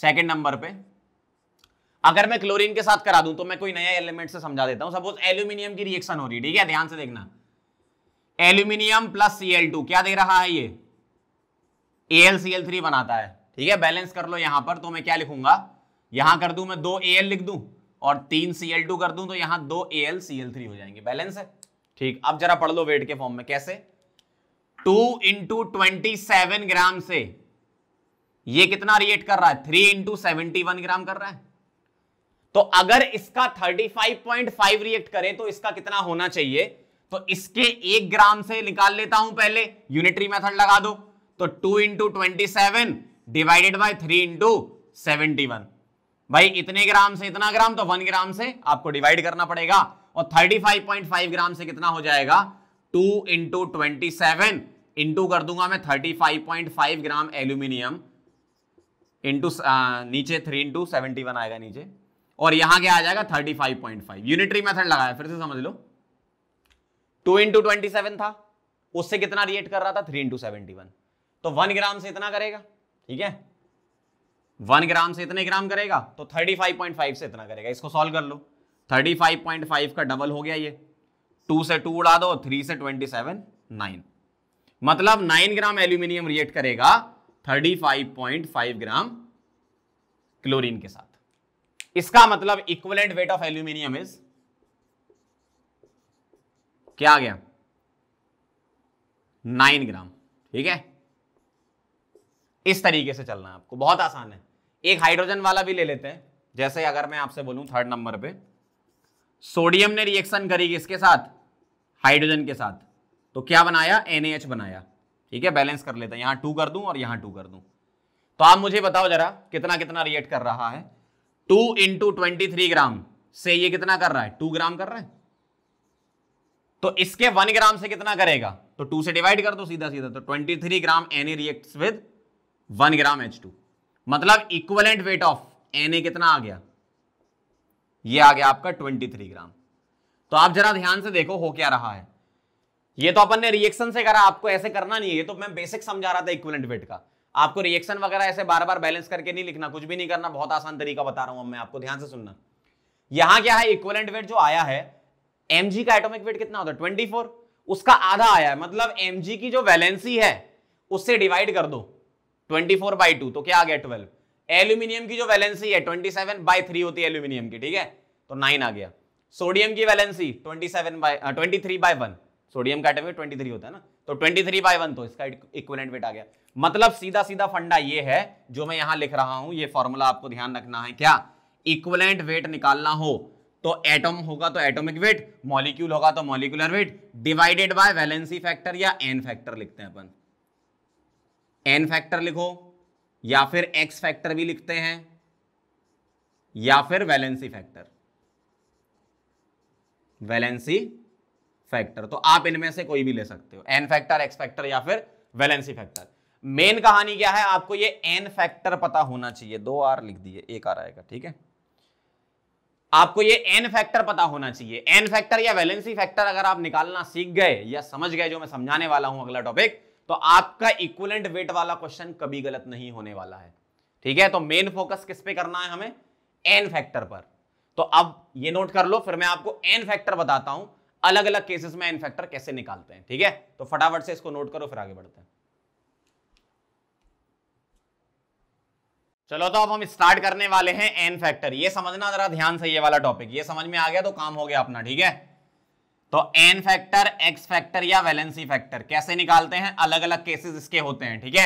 सेकंड नंबर पे अगर मैं क्लोरीन के साथ करा दूं तो मैं कोई नया एलिमेंट से समझा देता हूं सपोज एल्यूमिनियम की रिएक्शन हो रही है ठीक है ध्यान से देखना एल्यूमिनियम प्लस टू क्या दे रहा है ये थ्री बनाता है ठीक है बैलेंस कर लो यहां पर तो मैं क्या लिखूंगा यहां कर दूं मैं दो एल लिख दूं और तीन सी एल टू कर दूं तो यहां दो A L C L three हो जाएंगे बैलेंस है ठीक अब जरा पढ़ लो वेट के फॉर्म में कैसे two into twenty seven gram से ये कितना रिएट कर रहा है three into seventy one gram कर रहा है तो अगर इसका thirty five point five react करें तो इसका कितना होना चाहिए तो इसके एक ग्राम से निकाल लेता हूं पहले यूनिटरी मेथड लगा दो तो two into twenty seven divided by three into seventy one भाई इतने ग्राम से इतना ग्राम तो वन ग्राम से आपको डिवाइड करना पड़ेगा और 35.5 ग्राम से कितना हो जाएगा two into twenty seven into कर दूंगा मैं 35.5 ग्राम एल्यूमिनियम इंटू नीचे थ्री इंटू सेवेंटी वन आएगा नीचे और यहां क्या आ जाएगा 35.5 यूनिटरी मेथड लगाया फिर से समझ लो टू इंटू ट्वेंटी सेवन था उससे कितना रिएट कर रहा था थ्री इंटू सेवेंटी वन तो वन ग्राम से इतना करेगा ठीक है वन ग्राम से इतने ग्राम करेगा तो थर्टी फाइव पॉइंट फाइव से इतना करेगा इसको सॉल्व कर लो थर्टी फाइव पॉइंट फाइव का डबल हो गया ये टू से टू उड़ा दो थ्री से ट्वेंटी सेवन नाइन मतलब नाइन ग्राम एल्यूमिनियम रिएक्ट करेगा thirty five point five gram chlorine के साथ इसका मतलब equivalent weight of aluminium is क्या आ गया नाइन ग्राम ठीक है इस तरीके से चलना है आपको बहुत आसान है एक हाइड्रोजन वाला भी ले लेते हैं जैसे अगर मैं आपसे बोलूं थर्ड नंबर पे सोडियम ने रिएक्शन करी किसके साथ हाइड्रोजन के साथ तो क्या बनाया एन बनाया ठीक है बैलेंस कर लेते हैं यहां टू कर दूं और यहां टू कर दूं तो आप मुझे बताओ जरा कितना कितना रिएक्ट कर रहा है two into twenty three gram से ये कितना कर रहा है टू ग्राम कर रहा है तो इसके वन ग्राम से कितना करेगा तो टू से डिवाइड कर दो सीधा सीधा तो twenty three gram any react with one gram H two मतलब इक्वलेंट वेट ऑफ एन कितना आ गया ये आ गया आपका 23 ग्राम तो आप जरा ध्यान से देखो हो क्या रहा है ये तो अपन ने रिएक्शन से करा आपको ऐसे करना नहीं है ये तो मैं बेसिक समझा रहा था इक्वलेंट वेट का आपको रिएक्शन वगैरह ऐसे बार बार बैलेंस करके नहीं लिखना कुछ भी नहीं करना बहुत आसान तरीका बता रहा हूं मैं आपको ध्यान से सुनना यहां क्या है इक्वलेंट वेट जो आया है एम का एटोमिक वेट कितना होता है ट्वेंटी उसका आधा आया है मतलब एम की जो वैलेंसी है उससे डिवाइड कर दो ट्वेंटी फोर बाई टू तो क्या आ गया ट्वेल्व एल्यूमिनियम की जो वैलेंसी है ट्वेंटी सेवन बाई थ्री होती है एल्यूमिनियम की ठीक है तो नाइन आ गया सोडियम की valency twenty seven by twenty three by one sodium का एटम ट्वेंटी थ्री होता है ना तो ट्वेंटी थ्री बाई वन तो इसका इक्वलेंट वेट आ गया मतलब सीधा सीधा फंडा ये है जो मैं यहां लिख रहा हूं ये फॉर्मूला आपको ध्यान रखना है क्या इक्वलेंट वेट निकालना हो तो एटम होगा तो एटॉमिक वेट मॉलिक्यूल होगा तो molecular weight divided by valency factor या एन फैक्टर लिखते हैं अपन एन फैक्टर लिखो या फिर एक्स फैक्टर भी लिखते हैं या फिर वैलेंसी फैक्टर वैलेंसी फैक्टर तो आप इनमें से कोई भी ले सकते हो एन फैक्टर एक्स फैक्टर या फिर वैलेंसी फैक्टर मेन कहानी क्या है आपको ये एन फैक्टर पता होना चाहिए दो आर लिख दिए एक आर आएगा ठीक है आपको ये एन फैक्टर पता होना चाहिए एन फैक्टर या वैलेंसी फैक्टर अगर आप निकालना सीख गए या समझ गए जो मैं समझाने वाला हूं अगला टॉपिक तो आपका इक्वलेंट वेट वाला क्वेश्चन कभी गलत नहीं होने वाला है ठीक है तो मेन फोकस किस पे करना है हमें एन फैक्टर पर तो अब ये नोट कर लो फिर मैं आपको एन फैक्टर बताता हूं अलग अलग केसेस में एन फैक्टर कैसे निकालते हैं ठीक है तो फटाफट से इसको नोट करो फिर आगे बढ़ते हैं चलो तो अब हम स्टार्ट करने वाले हैं एन फैक्टर ये समझना जरा ध्यान से ये वाला टॉपिक ये समझ में आ गया तो काम हो गया अपना ठीक है तो एन फैक्टर एक्स फैक्टर या वैलेंसी फैक्टर कैसे निकालते हैं अलग अलग केसेस इसके होते हैं ठीक है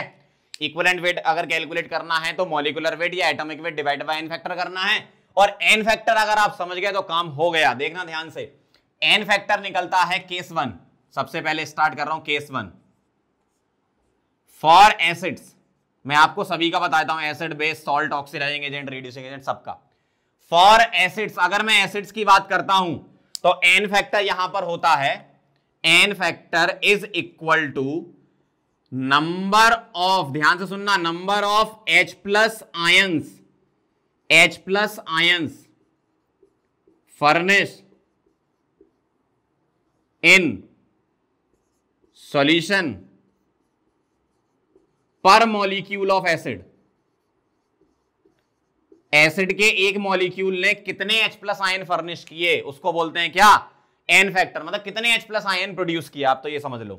इक्वलेंट वेट अगर कैलकुलेट करना है तो मोलिकुलर वेट या atomic weight divide by N factor करना है और एन फैक्टर अगर आप समझ गए तो काम हो गया देखना ध्यान से एन फैक्टर निकलता है केस वन सबसे पहले स्टार्ट कर रहा हूं केस वन फॉर एसिड्स मैं आपको सभी का बताता हूं acid base salt oxidising agent reducing agent सबका फॉर एसिड्स अगर मैं एसिड्स की बात करता हूं तो एन फैक्टर यहां पर होता है N factor is equal to number of ध्यान से सुनना number of H plus ions H plus ions furnish in solution per molecule of acid acid के एक मॉलिक्यूल ने कितने एच प्लस आयन फर्निश किए उसको बोलते हैं क्या एन फैक्टर मतलब कितने एच प्लस आयन प्रोड्यूस किया आप तो ये समझ लो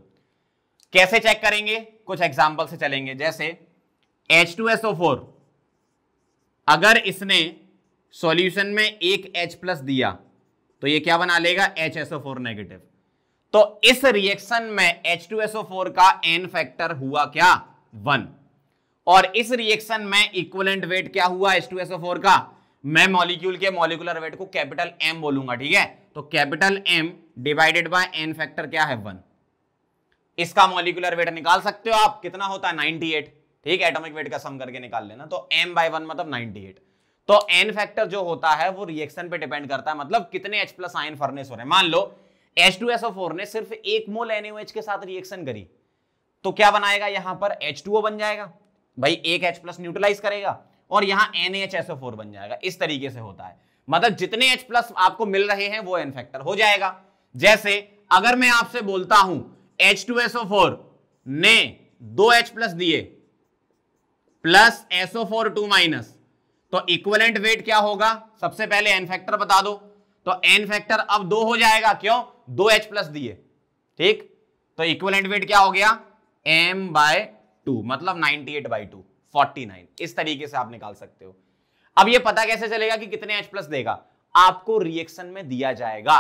कैसे चेक करेंगे कुछ एग्जाम्पल से चलेंगे जैसे फोर अगर इसने सॉल्यूशन में एक H प्लस दिया तो ये क्या बना लेगा HSO4 नेगेटिव तो इस रिएक्शन में H2SO4 का एन फैक्टर हुआ क्या वन और इस रिएक्शन में इक्वलेंट वेट क्या हुआ H2SO4 का मैं मॉलिक्यूल के मॉलिकुलर वेट को कैपिटल M बोलूंगा ठीक है तो capital M divided by N factor क्या है वन इसका मॉलिकुलर वेट निकाल सकते हो आप कितना होता है 98 ठीक है एटॉमिक वेट का सम करके निकाल लेना तो एम बाय वन मतलब 98 तो एन फैक्टर जो होता है वो रिएक्शन पे डिपेंड करता है मतलब कितने एच प्लस आयन फर्नेस हो रहे हैं मान लो H2SO4 ने सिर्फ एक मोल NaOH के साथ रिएक्शन करी तो क्या बनाएगा यहां पर H2O बन जाएगा भाई एक एच प्लस न्यूट्रलाइज करेगा और यहाँ N H S O four बन जाएगा इस तरीके से होता है मतलब जितने एच प्लस आपको मिल रहे हैं वो एन फैक्टर हो जाएगा जैसे अगर मैं आपसे बोलता हूं H two S O four ने दो एच प्लस दिए plus SO four two minus तो इक्वलेंट वेट क्या होगा सबसे पहले एन फैक्टर बता दो तो एन फैक्टर अब दो हो जाएगा क्यों दो एच प्लस दिए ठीक तो इक्वलेंट वेट क्या हो गया एम बाय टू मतलब ninety eight by two forty nine इस तरीके से आप निकाल सकते हो अब ये पता कैसे चलेगा कि कितने H प्लस देगा आपको रिएक्शन में दिया जाएगा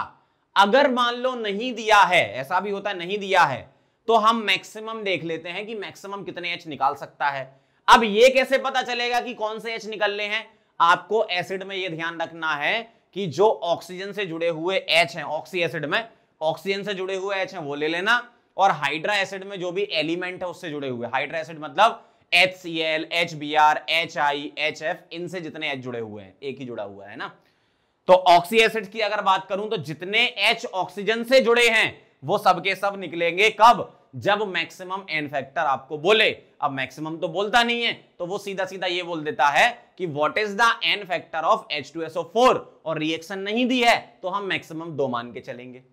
अगर मान लो नहीं दिया है ऐसा भी होता है नहीं दिया है तो हम मैक्सिमम देख लेते हैं कि मैक्सिमम कितने एच निकाल सकता है अब ये कैसे पता चलेगा कि कौन से एच निकलने हैं आपको एसिड में ये ध्यान रखना है कि जो ऑक्सीजन से जुड़े हुए एच हैं ऑक्सी एसिड में ऑक्सीजन से जुड़े हुए एच हैं वो ले लेना और हाइड्रा एसिड में जो भी एलिमेंट है उससे जुड़े हुए हाइड्रा एसिड मतलब H C L H B R H I H F इनसे जितने एच जुड़े हुए हैं एक ही जुड़ा हुआ है ना तो ऑक्सी एसिड की अगर बात करूं तो जितने एच ऑक्सीजन से जुड़े हैं वो सबके सब निकलेंगे कब जब मैक्सिमम एन फैक्टर आपको बोले अब मैक्सिमम तो बोलता नहीं है तो वो सीधा सीधा ये बोल देता है कि what is the N factor of H two S O four और रिएक्शन नहीं दी है तो हम मैक्सिमम दो मान के चलेंगे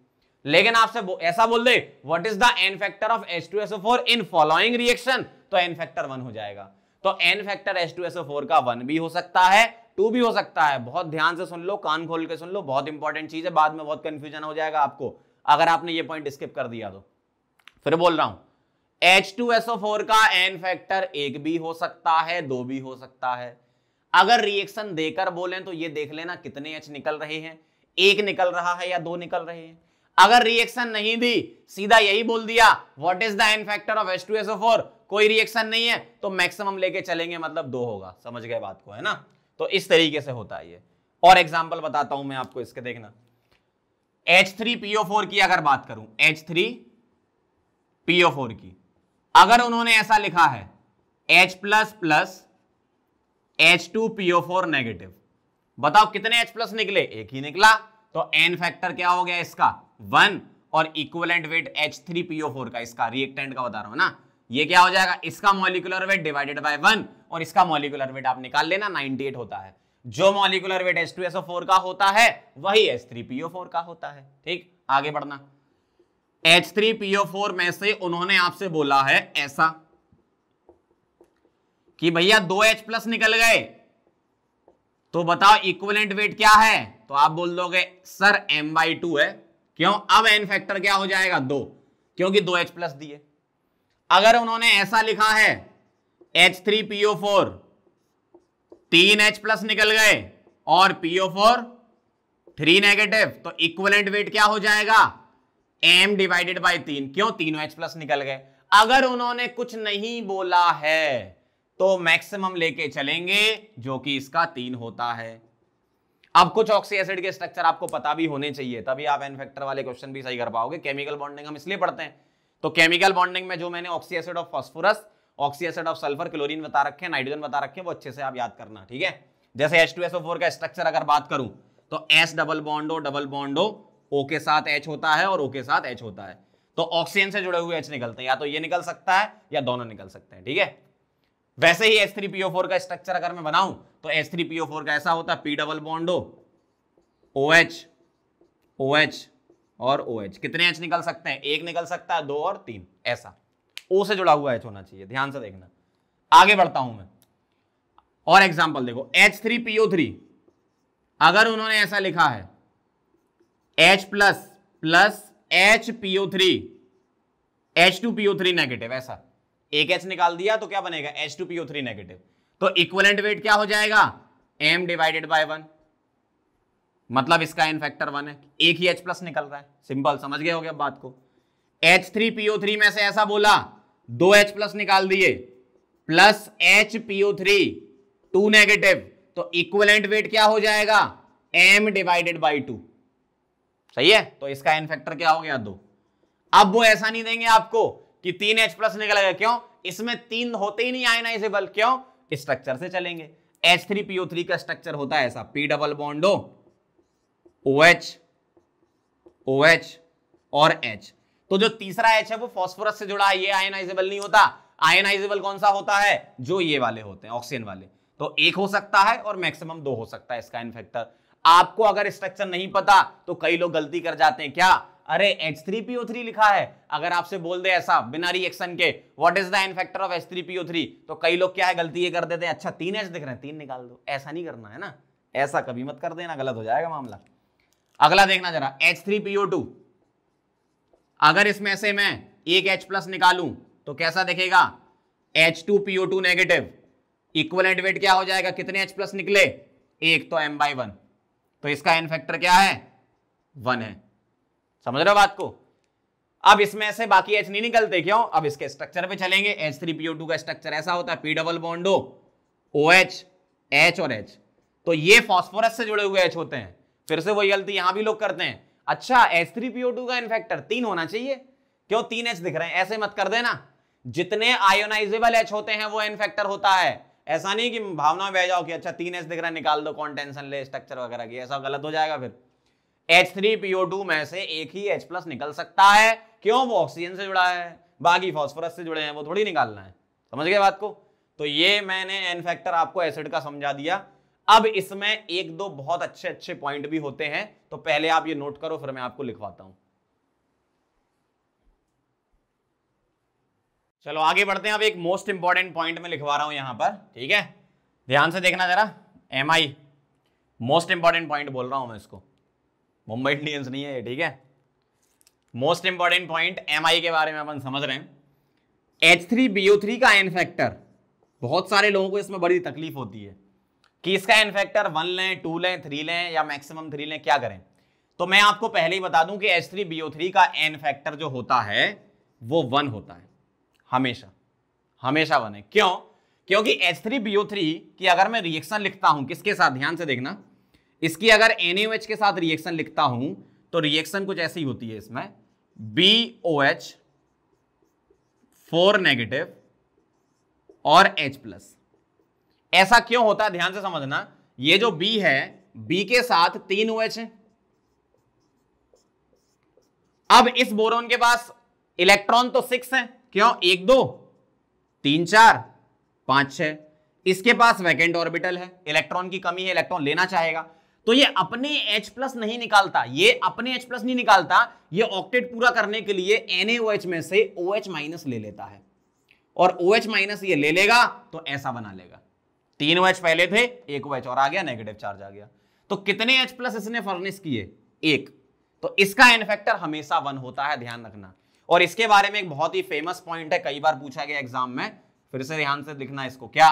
लेकिन आपसे ऐसा बोल दे what is the N factor of four in following reaction तो एन फैक्टर वन हो जाएगा तो एन फैक्टर फोर का वन भी हो सकता है टू भी हो सकता है बहुत ध्यान से सुन लो कान खोल के सुन लो बहुत इंपॉर्टेंट चीज है बाद में बहुत कंफ्यूजन हो जाएगा आपको अगर आपने ये पॉइंट स्किप कर दिया तो फिर बोल रहा हूं एच टू फोर का एन फैक्टर एक भी हो सकता है दो भी हो सकता है अगर रिएक्शन देकर बोले तो ये देख लेना कितने एच निकल रहे हैं एक निकल रहा है या दो निकल रहे हैं अगर रिएक्शन नहीं दी सीधा यही बोल दिया what is the N factor of H2SO4 कोई रिएक्शन नहीं है तो मैक्सिमम लेके चलेंगे मतलब दो होगा समझ गए बात को है ना तो इस तरीके से होता है ये और एग्जाम्पल बताता हूं मैं आपको इसके देखना H3PO4 की अगर बात करूं H3PO4 की अगर उन्होंने ऐसा लिखा है H plus plus H two PO four negative बताओ कितने एच प्लस निकले एक ही निकला तो एन फैक्टर क्या हो गया इसका वन और equivalent weight H three PO four का इसका रिएक्टेंट का बता रहा हूं ना ये क्या हो जाएगा इसका molecular weight divided by one और इसका मॉलिकुलर वेट आप निकाल लेना 98 होता है जो molecular weight H two four का होता है वही एच थ्री पीओ फोर का होता है ठीक आगे बढ़ना एच थ्री पीओ फोर में से उन्होंने आपसे बोला है ऐसा कि भैया दो एच प्लस निकल गए तो बताओ इक्वलेंट वेट क्या है तो आप बोल दोगे सर एम बाई टू है क्यों अब एन फैक्टर क्या हो जाएगा दो क्योंकि दो एच प्लस दिए अगर उन्होंने ऐसा लिखा है एच थ्री पीओ फोर तीन एच प्लस निकल गए और पीओ फोर थ्री नेगेटिव तो इक्वलेंट वेट क्या हो जाएगा एम डिवाइडेड बाई तीन क्यों तीनों एच प्लस निकल गए अगर उन्होंने कुछ नहीं बोला है तो मैक्सिमम लेके चलेंगे जो कि इसका तीन होता है आपको चौकसी एसिड के स्ट्रक्चर आपको पता भी होने चाहिए तभी आप एन फैक्टर वाले क्वेश्चन भी सही कर पाओगे केमिकल बॉन्डिंग हम इसलिए पढ़ते हैं तो केमिकल बॉन्डिंग में जो मैंने oxy acid of phosphorus oxy acid of sulphur chlorine बता रखे नाइट्रोजन बता रखे वो अच्छे से आप याद करना ठीक है जैसे एच का स्ट्रक्चर अगर बात करूं तो एस डबल बॉन्डो डबल बॉन्डो ओ के साथ एच होता है और ओ के साथ एच होता है तो ऑक्सीजन से जुड़े हुए एच निकलते हैं या तो ये निकल सकता है या दोनों निकल सकते हैं ठीक है वैसे ही H3PO4 का स्ट्रक्चर अगर मैं बनाऊं तो एच थ्री पीओ फोर कैसा होता है पी डबल बॉन्ड हो ओ एच ओ एच और ओ एच कितने एच निकल सकते हैं एक निकल सकता है दो और तीन ऐसा ओ से जुड़ा हुआ एच होना चाहिए ध्यान से देखना आगे बढ़ता हूं मैं और एग्जाम्पल देखो एच थ्री पीओ थ्री अगर उन्होंने ऐसा लिखा है H plus plus H PO three H two PO three negative ऐसा एक एच निकाल दिया तो क्या बनेगा H two PO three negative तो इक्वलेंट वेट क्या हो जाएगा एम डिवाइडेड बाय वन मतलब इसका एन फैक्टर वन है एक ही एच प्लस निकल रहा है सिंपल समझ गए हो गया बात को एच थ्री पीओ थ्री में से ऐसा बोला दो एच प्लस निकाल दिए plus H PO three two negative तो इक्वलेंट वेट क्या हो जाएगा एम डिवाइडेड बाई टू सही है तो इसका एन फैक्टर क्या हो गया दो अब वो ऐसा नहीं देंगे आपको कि तीन एच प्लस निकल गया क्यों इसमें तीन होते ही नहीं आए ना इसे आयनाइजेबल क्यों स्ट्रक्चर से चलेंगे एच थ्री पीओ थ्री का स्ट्रक्चर होता है ऐसा पी डबल बॉन्डो ओ एच ओ एच और एच तो जो तीसरा एच है वो फॉस्फोरस से जुड़ा है ये आयनाइजेबल नहीं होता आयनाइजेबल कौन सा होता है जो ये वाले होते हैं ऑक्सीजन वाले तो एक हो सकता है और मैक्सिमम दो हो सकता है इसका इनफेक्टर आपको अगर स्ट्रक्चर नहीं पता तो कई लोग गलती कर जाते हैं क्या अरे एच थ्री पीओ थ्री लिखा है अगर आपसे बोल दे ऐसा बिना रिएक्शन के what is the N factor of H three PO three तो कई लोग क्या है गलती ये कर देते हैं अच्छा तीन एच दिख रहे हैं तीन निकाल दो ऐसा नहीं करना है ना ऐसा कभी मत कर देना गलत हो जाएगा मामला अगला देखना जरा H3PO2 अगर इसमें से मैं एक एच प्लस निकालूं तो कैसा दिखेगा H2PO2 नेगेटिव इक्वलेंट वेट क्या हो जाएगा कितने एच प्लस निकले एक तो एम बाई वन तो इसका एन फैक्टर क्या है वन है समझ रहे हो बात को अब इसमें से बाकी एच नहीं निकलते क्यों अब इसके स्ट्रक्चर पे चलेंगे एच थ्री पीओ टू का स्ट्रक्चर ऐसा होता है पी डबल बॉन्डो ओ एच एच और एच तो ये फॉस्फोरस से जुड़े हुए एच होते हैं फिर से वही गलती यहां भी लोग करते हैं अच्छा एच थ्री पीओ टू का इन्फेक्टर तीन होना चाहिए क्यों तीन एच दिख रहे हैं ऐसे मत कर देना जितने आयोनाइजेबल एच होते हैं वो इन्फेक्टर होता है ऐसा नहीं कि भावना बह जाओ कि अच्छा तीन एच दिख रहा है निकाल दो कौन टेंशन ले स्ट्रक्चर वगैरह की ऐसा गलत हो जाएगा फिर H3PO2 में से एक ही H प्लस निकल सकता है क्यों वो ऑक्सीजन से जुड़ा है बाकी फॉस्फोरस से जुड़े हैं वो थोड़ी निकालना है समझ गए बात को तो ये मैंने एन फैक्टर आपको एसिड का समझा दिया अब इसमें एक दो बहुत अच्छे अच्छे पॉइंट भी होते हैं तो पहले आप ये नोट करो फिर मैं आपको लिखवाता हूं चलो आगे बढ़ते हैं अब एक मोस्ट इंपॉर्टेंट पॉइंट में लिखवा रहा हूं यहां पर ठीक है ध्यान से देखना जरा am I most important point बोल रहा हूं मैं इसको मुंबई इंडियंस नहीं है ठीक है मोस्ट इंपॉर्टेंट पॉइंट एम के बारे में अपन समझ रहे हैं H three B O three का एन फैक्टर बहुत सारे लोगों को इसमें बड़ी तकलीफ होती है कि इसका एन फैक्टर वन लें टू लें थ्री लें या मैक्सिमम थ्री लें क्या करें तो मैं आपको पहले ही बता दूं कि H three B O three का एन फैक्टर जो होता है वो वन होता है हमेशा हमेशा वन है क्यों क्योंकि H three B O three की अगर मैं रिएक्शन लिखता हूं किसके साथ ध्यान से देखना इसकी अगर एन के साथ रिएक्शन लिखता हूं तो रिएक्शन कुछ ऐसी होती है इसमें B O H four negative और H प्लस ऐसा क्यों होता है ध्यान से समझना ये जो B है B के साथ तीन ओ एच है अब इस बोरोन के पास इलेक्ट्रॉन तो सिक्स है क्यों एक दो तीन चार पांच छ इसके पास वैकेंट ऑर्बिटल है इलेक्ट्रॉन की कमी है इलेक्ट्रॉन लेना चाहेगा तो ये अपने H प्लस नहीं निकालता ये अपने H प्लस नहीं निकालता ये ऑक्टेट पूरा करने के लिए NaOH में से OH माइनस ले लेता है और OH माइनस ये ले लेगा तो ऐसा बना लेगा तीन OH पहले थे एक OH और आ गया नेगेटिव चार्ज आ गया तो कितने H प्लस इसने फर्निश किए एक तो इसका एन फैक्टर हमेशा वन होता है ध्यान रखना और इसके बारे में एक बहुत ही फेमस पॉइंट है कई बार पूछा गया एग्जाम में फिर से ध्यान से लिखना इसको क्या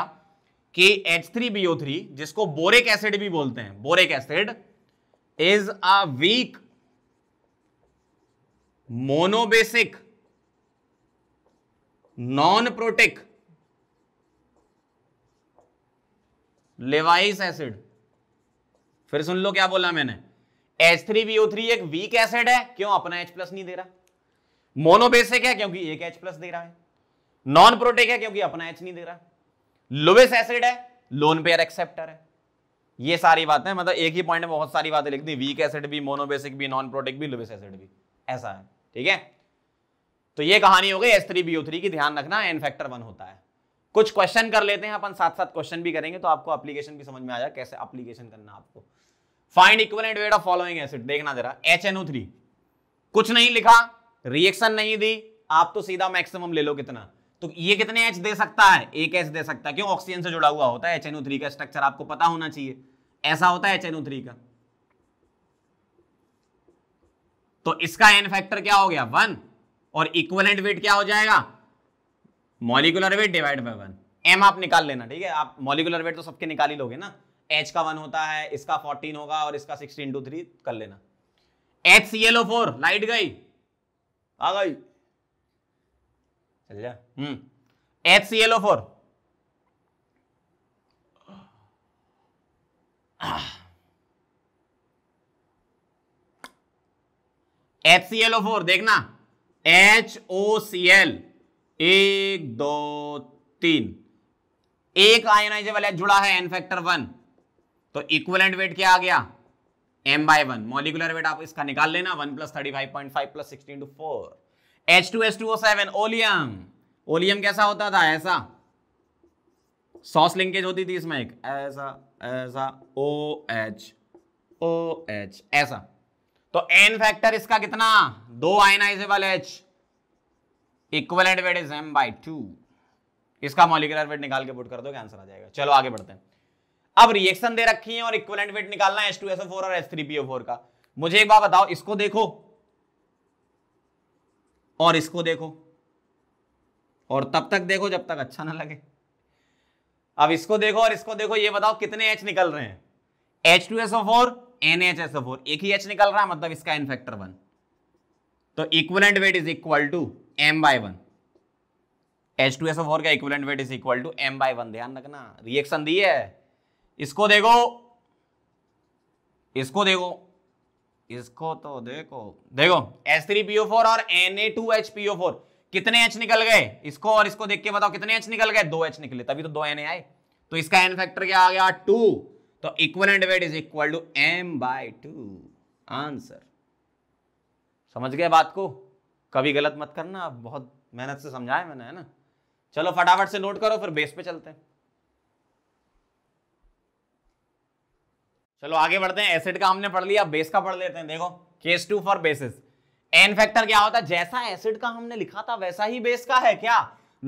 के H three B O three जिसको बोरिक एसिड भी बोलते हैं boric acid is a weak monobasic non protic Lewis acid फिर सुन लो क्या बोला मैंने H three B O three एक वीक एसिड है क्यों अपना एच प्लस नहीं दे रहा मोनोबेसिक है क्योंकि एक एच प्लस दे रहा है नॉन प्रोटिक है क्योंकि अपना एच नहीं दे रहा लोवेस्ट एसिड है लोन पेयर एक्सेप्टर है ये सारी बातें मतलब एक ही पॉइंट में बहुत सारी बातें लिख दी वीक एसिड भी मोनोबेसिक भी नॉन प्रोटिक भी लुबेस एसिड भी ऐसा है ठीक है तो ये कहानी हो गई एस थ्री बी थ्री की ध्यान रखना एन फैक्टर वन होता है कुछ क्वेश्चन कर लेते हैं अपन साथ साथ क्वेश्चन भी करेंगे तो आपको अप्लीकेशन भी समझ में आ जाए कैसे अप्लीकेशन करना आपको find equivalent weight of following acid देखना जरा एच एन थ्री कुछ नहीं लिखा रिएक्शन नहीं दी आप तो सीधा मैक्सिमम ले लो कितना तो ये कितने एच दे सकता है एक एच दे सकता है क्यों ऑक्सीजन से जुड़ा हुआ होता है एच एन थ्री का स्ट्रक्चर आपको पता होना चाहिए ऐसा होता है एच एन थ्री का तो इसका एन फैक्टर क्या हो गया वन और इक्वलेंट वेट क्या हो जाएगा molecular weight divide by one M आप निकाल लेना ठीक है आप मॉलिकुलर वेट तो सबके निकाल ही लोगे ना एच का वन होता है इसका फोर्टीन होगा और इसका सिक्सटीन टू थ्री कर लेना H C L O four light गई आ गई H C L O four H C L O four देखना एच ओ सी एल एक दो तीन एक आयोनाइज वाला जुड़ा है एन फैक्टर वन तो इक्वलेंट वेट क्या आ गया M by one molecular weight आप इसका निकाल लेना one plus thirty five point five plus sixteen two four H two S two O seven oleum oleum कैसा होता था ऐसा सॉस लिंकेज होती थी इसमें एक ऐसा ऐसा ओ एच ओ एच ऐसा तो एन फैक्टर इसका कितना दो ionizable H equivalent weight is M by two इसका मॉलिकुलर वेट निकाल के पुट कर दो क्या आंसर आ जाएगा चलो आगे बढ़ते हैं अब रिएक्शन दे रखी है और इक्वलेंट वेट निकालना है टू एस ओ फोर और थ्री पी ओ फोर का मुझे एक बार बताओ इसको देखो और इसको देखो और तब तक देखो जब तक अच्छा ना लगे अब इसको देखो और इसको देखो ये बताओ कितने एच निकल रहे हैं H two S O four N H S O four एक ही एच निकल रहा है मतलब इसका एन फैक्टर वन तो equivalent weight is equal to M by one H two S O four का equivalent weight is equal to M by one ध्यान रखना रिएक्शन दी है इसको देखो इसको देखो इसको तो देखो देखो एस थ्री पीओ फोर और N A two H PO four कितने एच निकल गए इसको और इसको देख के बताओ कितने एच निकल गए दो एच निकले तभी तो दो Na आए तो इसका एन फैक्टर क्या आ गया टू तो equivalent weight is equal to M by two answer समझ गए बात को कभी गलत मत करना बहुत मेहनत से समझाए मैंने है ना चलो फटाफट से नोट करो फिर बेस पे चलते हैं चलो आगे बढ़ते हैं एसिड का हमने पढ़ लिया बेस का पढ़ लेते हैं देखो case two for basis N factor क्या होता है जैसा एसिड का हमने लिखा था वैसा ही बेस का है क्या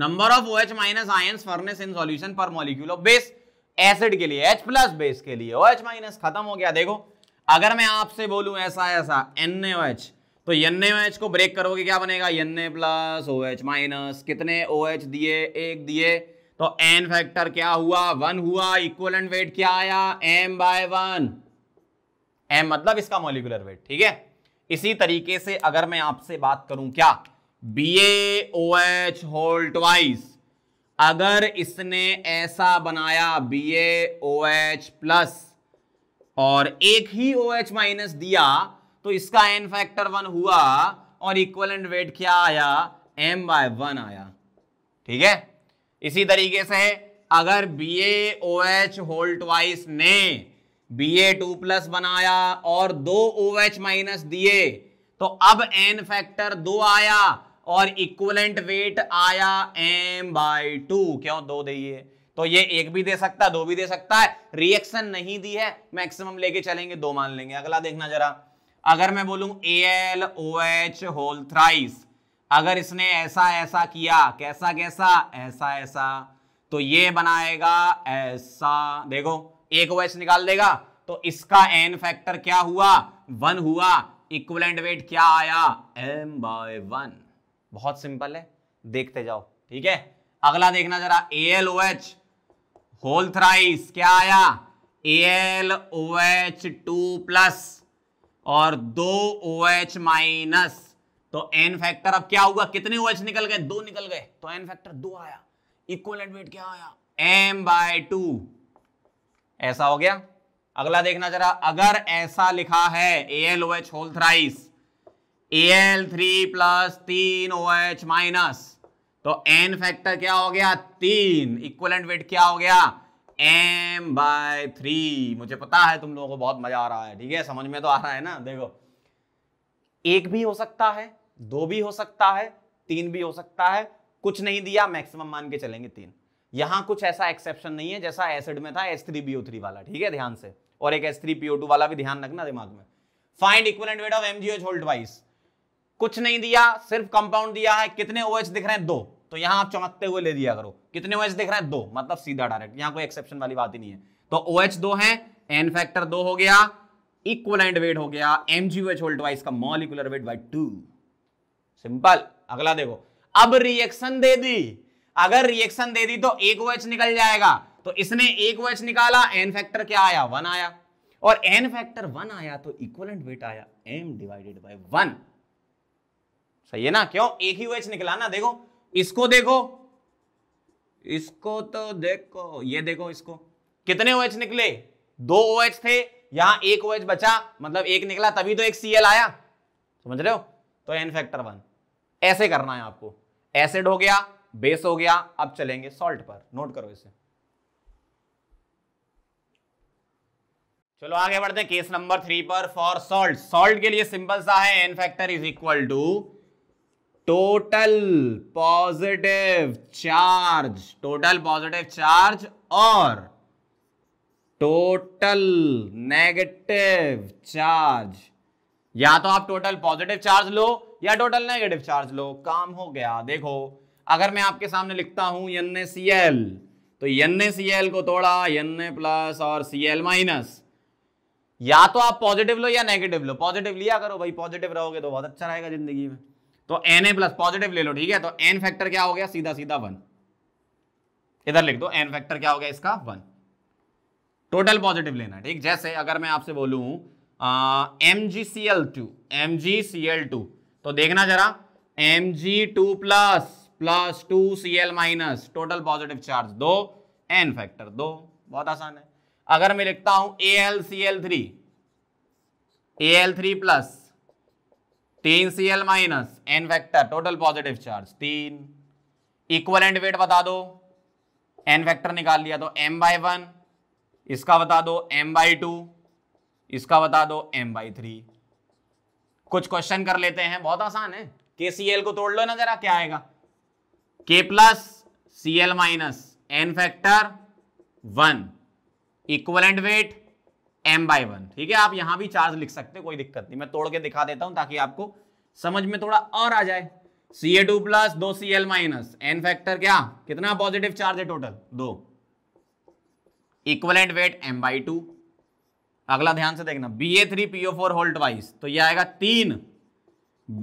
number of O H minus ions furnished in solution per molecule of base acid के लिए एच प्लस बेस के लिए ओ एच माइनस खत्म हो गया देखो अगर मैं आपसे बोलूं ऐसा ऐसा एन एच तो एन एच को ब्रेक करोगे क्या बनेगा N A plus O H minus कितने ओ एच दिए एक दिए तो एन फैक्टर क्या हुआ वन हुआ एंड वेट क्या आया एम बाय वन एम मतलब इसका मोलिकुलर वेट ठीक है इसी तरीके से अगर मैं आपसे बात करूं क्या B O H whole twice अगर इसने ऐसा बनाया बी ओ एच प्लस और एक ही ओ एच माइनस दिया तो इसका एन फैक्टर वन हुआ और एंड वेट क्या आया एम बाय वन आया ठीक है इसी तरीके से अगर B A O H whole twice ने बी ए टू प्लस बनाया और दो ओ एच माइनस दिए तो अब एन फैक्टर दो आया और इक्वलेंट वेट आया एम बाई टू क्यों दो दिए तो ये एक भी दे सकता है दो भी दे सकता है रिएक्शन नहीं दी है मैक्सिमम लेके चलेंगे दो मान लेंगे अगला देखना जरा अगर मैं बोलूं A L O H whole thrice अगर इसने ऐसा ऐसा किया कैसा कैसा ऐसा ऐसा तो ये बनाएगा ऐसा देखो एक वैस निकाल देगा तो इसका एन फैक्टर क्या हुआ वन हुआ इक्वलेंट वेट क्या आया एम बाय वन बहुत सिंपल है देखते जाओ ठीक है अगला देखना जरा A L O H whole thrice क्या आया A L O H two plus और दो ओ एच माइनस तो एन फैक्टर अब क्या हुआ कितने ओ निकल गए दो निकल गए तो एन फैक्टर दो आया इक्वल एडमिट क्या आया एम बाय टू ऐसा हो गया अगला देखना जरा अगर ऐसा लिखा है A L O H whole thrice A L three plus तीन ओ एच माइनस तो एन फैक्टर क्या हो गया तीन इक्वल वेट क्या हो गया एम बाय थ्री मुझे पता है तुम लोगों को बहुत मजा आ रहा है ठीक है समझ में तो आ रहा है ना देखो एक भी हो सकता है दो भी हो सकता है तीन भी हो सकता है कुछ नहीं दिया मैक्सिमम मान के चलेंगे तीन यहां कुछ ऐसा एक्सेप्शन नहीं है जैसा एसिड में था एस थ्री वाला ठीक है ध्यान से और एक एस थ्री वाला भी ध्यान रखना दिमाग में find equivalent weight of MGOH whole twice कुछ नहीं दिया सिर्फ कंपाउंड दिया है कितने ओएच दिख रहे हैं दो तो यहां आप चमकते हुए ले दिया करो कितने ओएच दिख रहे हैं दो मतलब सीधा डायरेक्ट यहां कोई एक्सेप्शन वाली बात ही नहीं है तो ओएच दो है एन फैक्टर दो हो गया इक्वल एंड वेट हो गया एमजीओएच होल्ड ट्वाइस का molecular weight by two simple अगला देखो अब रिएक्शन दे दी अगर रिएक्शन दे दी तो एक वो निकल जाएगा तो इसने एक वो निकाला एन फैक्टर क्या आया वन आया और एन फैक्टर वन आया तो इक्वलेंट वेट आया एम डिवाइडेड बाई वन सही है ना क्यों एक ही OH निकला ना देखो इसको देखो इसको तो देखो ये देखो इसको कितने OH निकले दो OH थे यहां एक OH बचा मतलब एक निकला तभी तो एक सीएल आया समझ रहे हो तो एन फैक्टर वन ऐसे करना है आपको एसिड हो गया बेस हो गया अब चलेंगे सॉल्ट पर नोट करो इसे चलो आगे बढ़ते हैं केस नंबर थ्री पर फॉर सॉल्ट सॉल्ट के लिए सिंपल सा है N factor is equal to total positive charge total positive charge और टोटल नेगेटिव चार्ज या तो आप टोटल पॉजिटिव चार्ज लो या टोटल नेगेटिव चार्ज लो काम हो गया देखो अगर मैं आपके सामने लिखता हूं एन ए सी एल तो एन ए सी एल को तोड़ा एन ए प्लस और सी एल माइनस या तो आप पॉजिटिव लो या नेगेटिव लो पॉजिटिव लिया करो भाई पॉजिटिव रहोगे तो बहुत अच्छा रहेगा जिंदगी में तो एन ए प्लस पॉजिटिव ले लो ठीक है तो एन फैक्टर क्या हो गया सीधा सीधा वन इधर लिख दो एन फैक्टर क्या हो गया इसका वन टोटल पॉजिटिव लेना ठीक जैसे अगर मैं आपसे बोलूं M G C L two M G C L two तो देखना जरा M G two plus plus two C L minus total positive charge दो एन फैक्टर दो बहुत आसान है अगर मैं लिखता हूं A L C L three A L three plus तीन C L minus N factor total positive charge तीन इक्वल एंड वेट बता दो एन फैक्टर निकाल लिया तो एम बाई वन इसका बता दो एम बाई टू इसका बता दो एम बाई थ्री कुछ क्वेश्चन कर लेते हैं बहुत आसान है के सी एल को तोड़ लो ना जरा क्या आएगा K plus C L minus N factor one equivalent weight M by one ठीक है आप यहां भी चार्ज लिख सकते कोई दिक्कत नहीं मैं तोड़ के दिखा देता हूं ताकि आपको समझ में थोड़ा और आ जाए सी ए टू प्लस दो C L minus N factor क्या कितना पॉजिटिव चार्ज है टोटल दो equivalent weight M by two अगला ध्यान से देखना B A three PO four whole twice तो ये आएगा तीन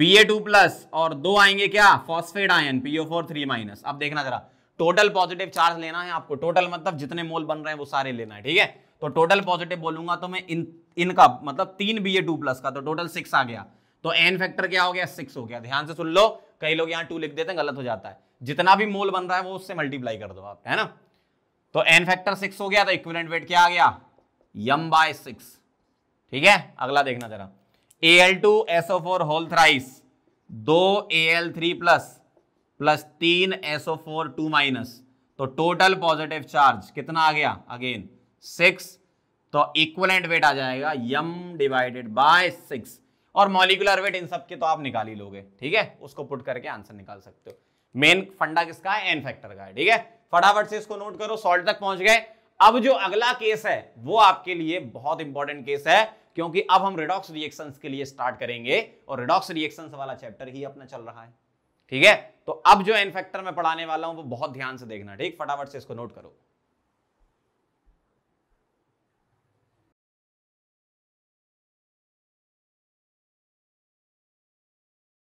बी ए टू प्लस और दो आएंगे क्या phosphate ion PO four three minus अब देखना जरा टोटल पॉजिटिव चार्ज लेना है आपको टोटल मतलब जितने मोल बन रहे हैं वो सारे लेना है ठीक है तो टोटल पॉजिटिव बोलूंगा तो मैं इन इनका मतलब तीन बी ए टू प्लस का तो टोटल सिक्स आ गया तो एन फैक्टर क्या हो गया सिक्स हो गया ध्यान से सुन लो कई लोग यहाँ टू लिख देते हैं गलत हो जाता है जितना भी मोल बन रहा है वो उससे मल्टीप्लाई कर दो आप है ना तो एन फैक्टर सिक्स हो गया तो इक्विलेंट वेट क्या आ गया यम बाय सिक्स ठीक है अगला देखना जरा A L two O four whole thrice दो A L three plus plus तीन एसओ फोर टू माइनस तो टोटल पॉजिटिव चार्ज कितना आ गया अगेन सिक्स तो इक्वलेंट वेट आ जाएगा यम डिवाइडेड बाय सिक्स और मॉलिकुलर वेट इन सब के तो आप निकाल ही लोगे ठीक है उसको पुट करके आंसर निकाल सकते हो मेन फंडा किसका है एन फैक्टर का है ठीक है फटाफट से इसको नोट करो सॉल्ट तक पहुंच गए अब जो अगला केस है वो आपके लिए बहुत इंपॉर्टेंट केस है क्योंकि अब हम रिडॉक्स रिएक्शंस के लिए स्टार्ट करेंगे और रिडॉक्स रिएक्शंस वाला चैप्टर ही अपना चल रहा है ठीक है तो अब जो एनफेक्टर में पढ़ाने वाला हूं वो बहुत ध्यान से देखना ठीक फटाफट से इसको नोट करो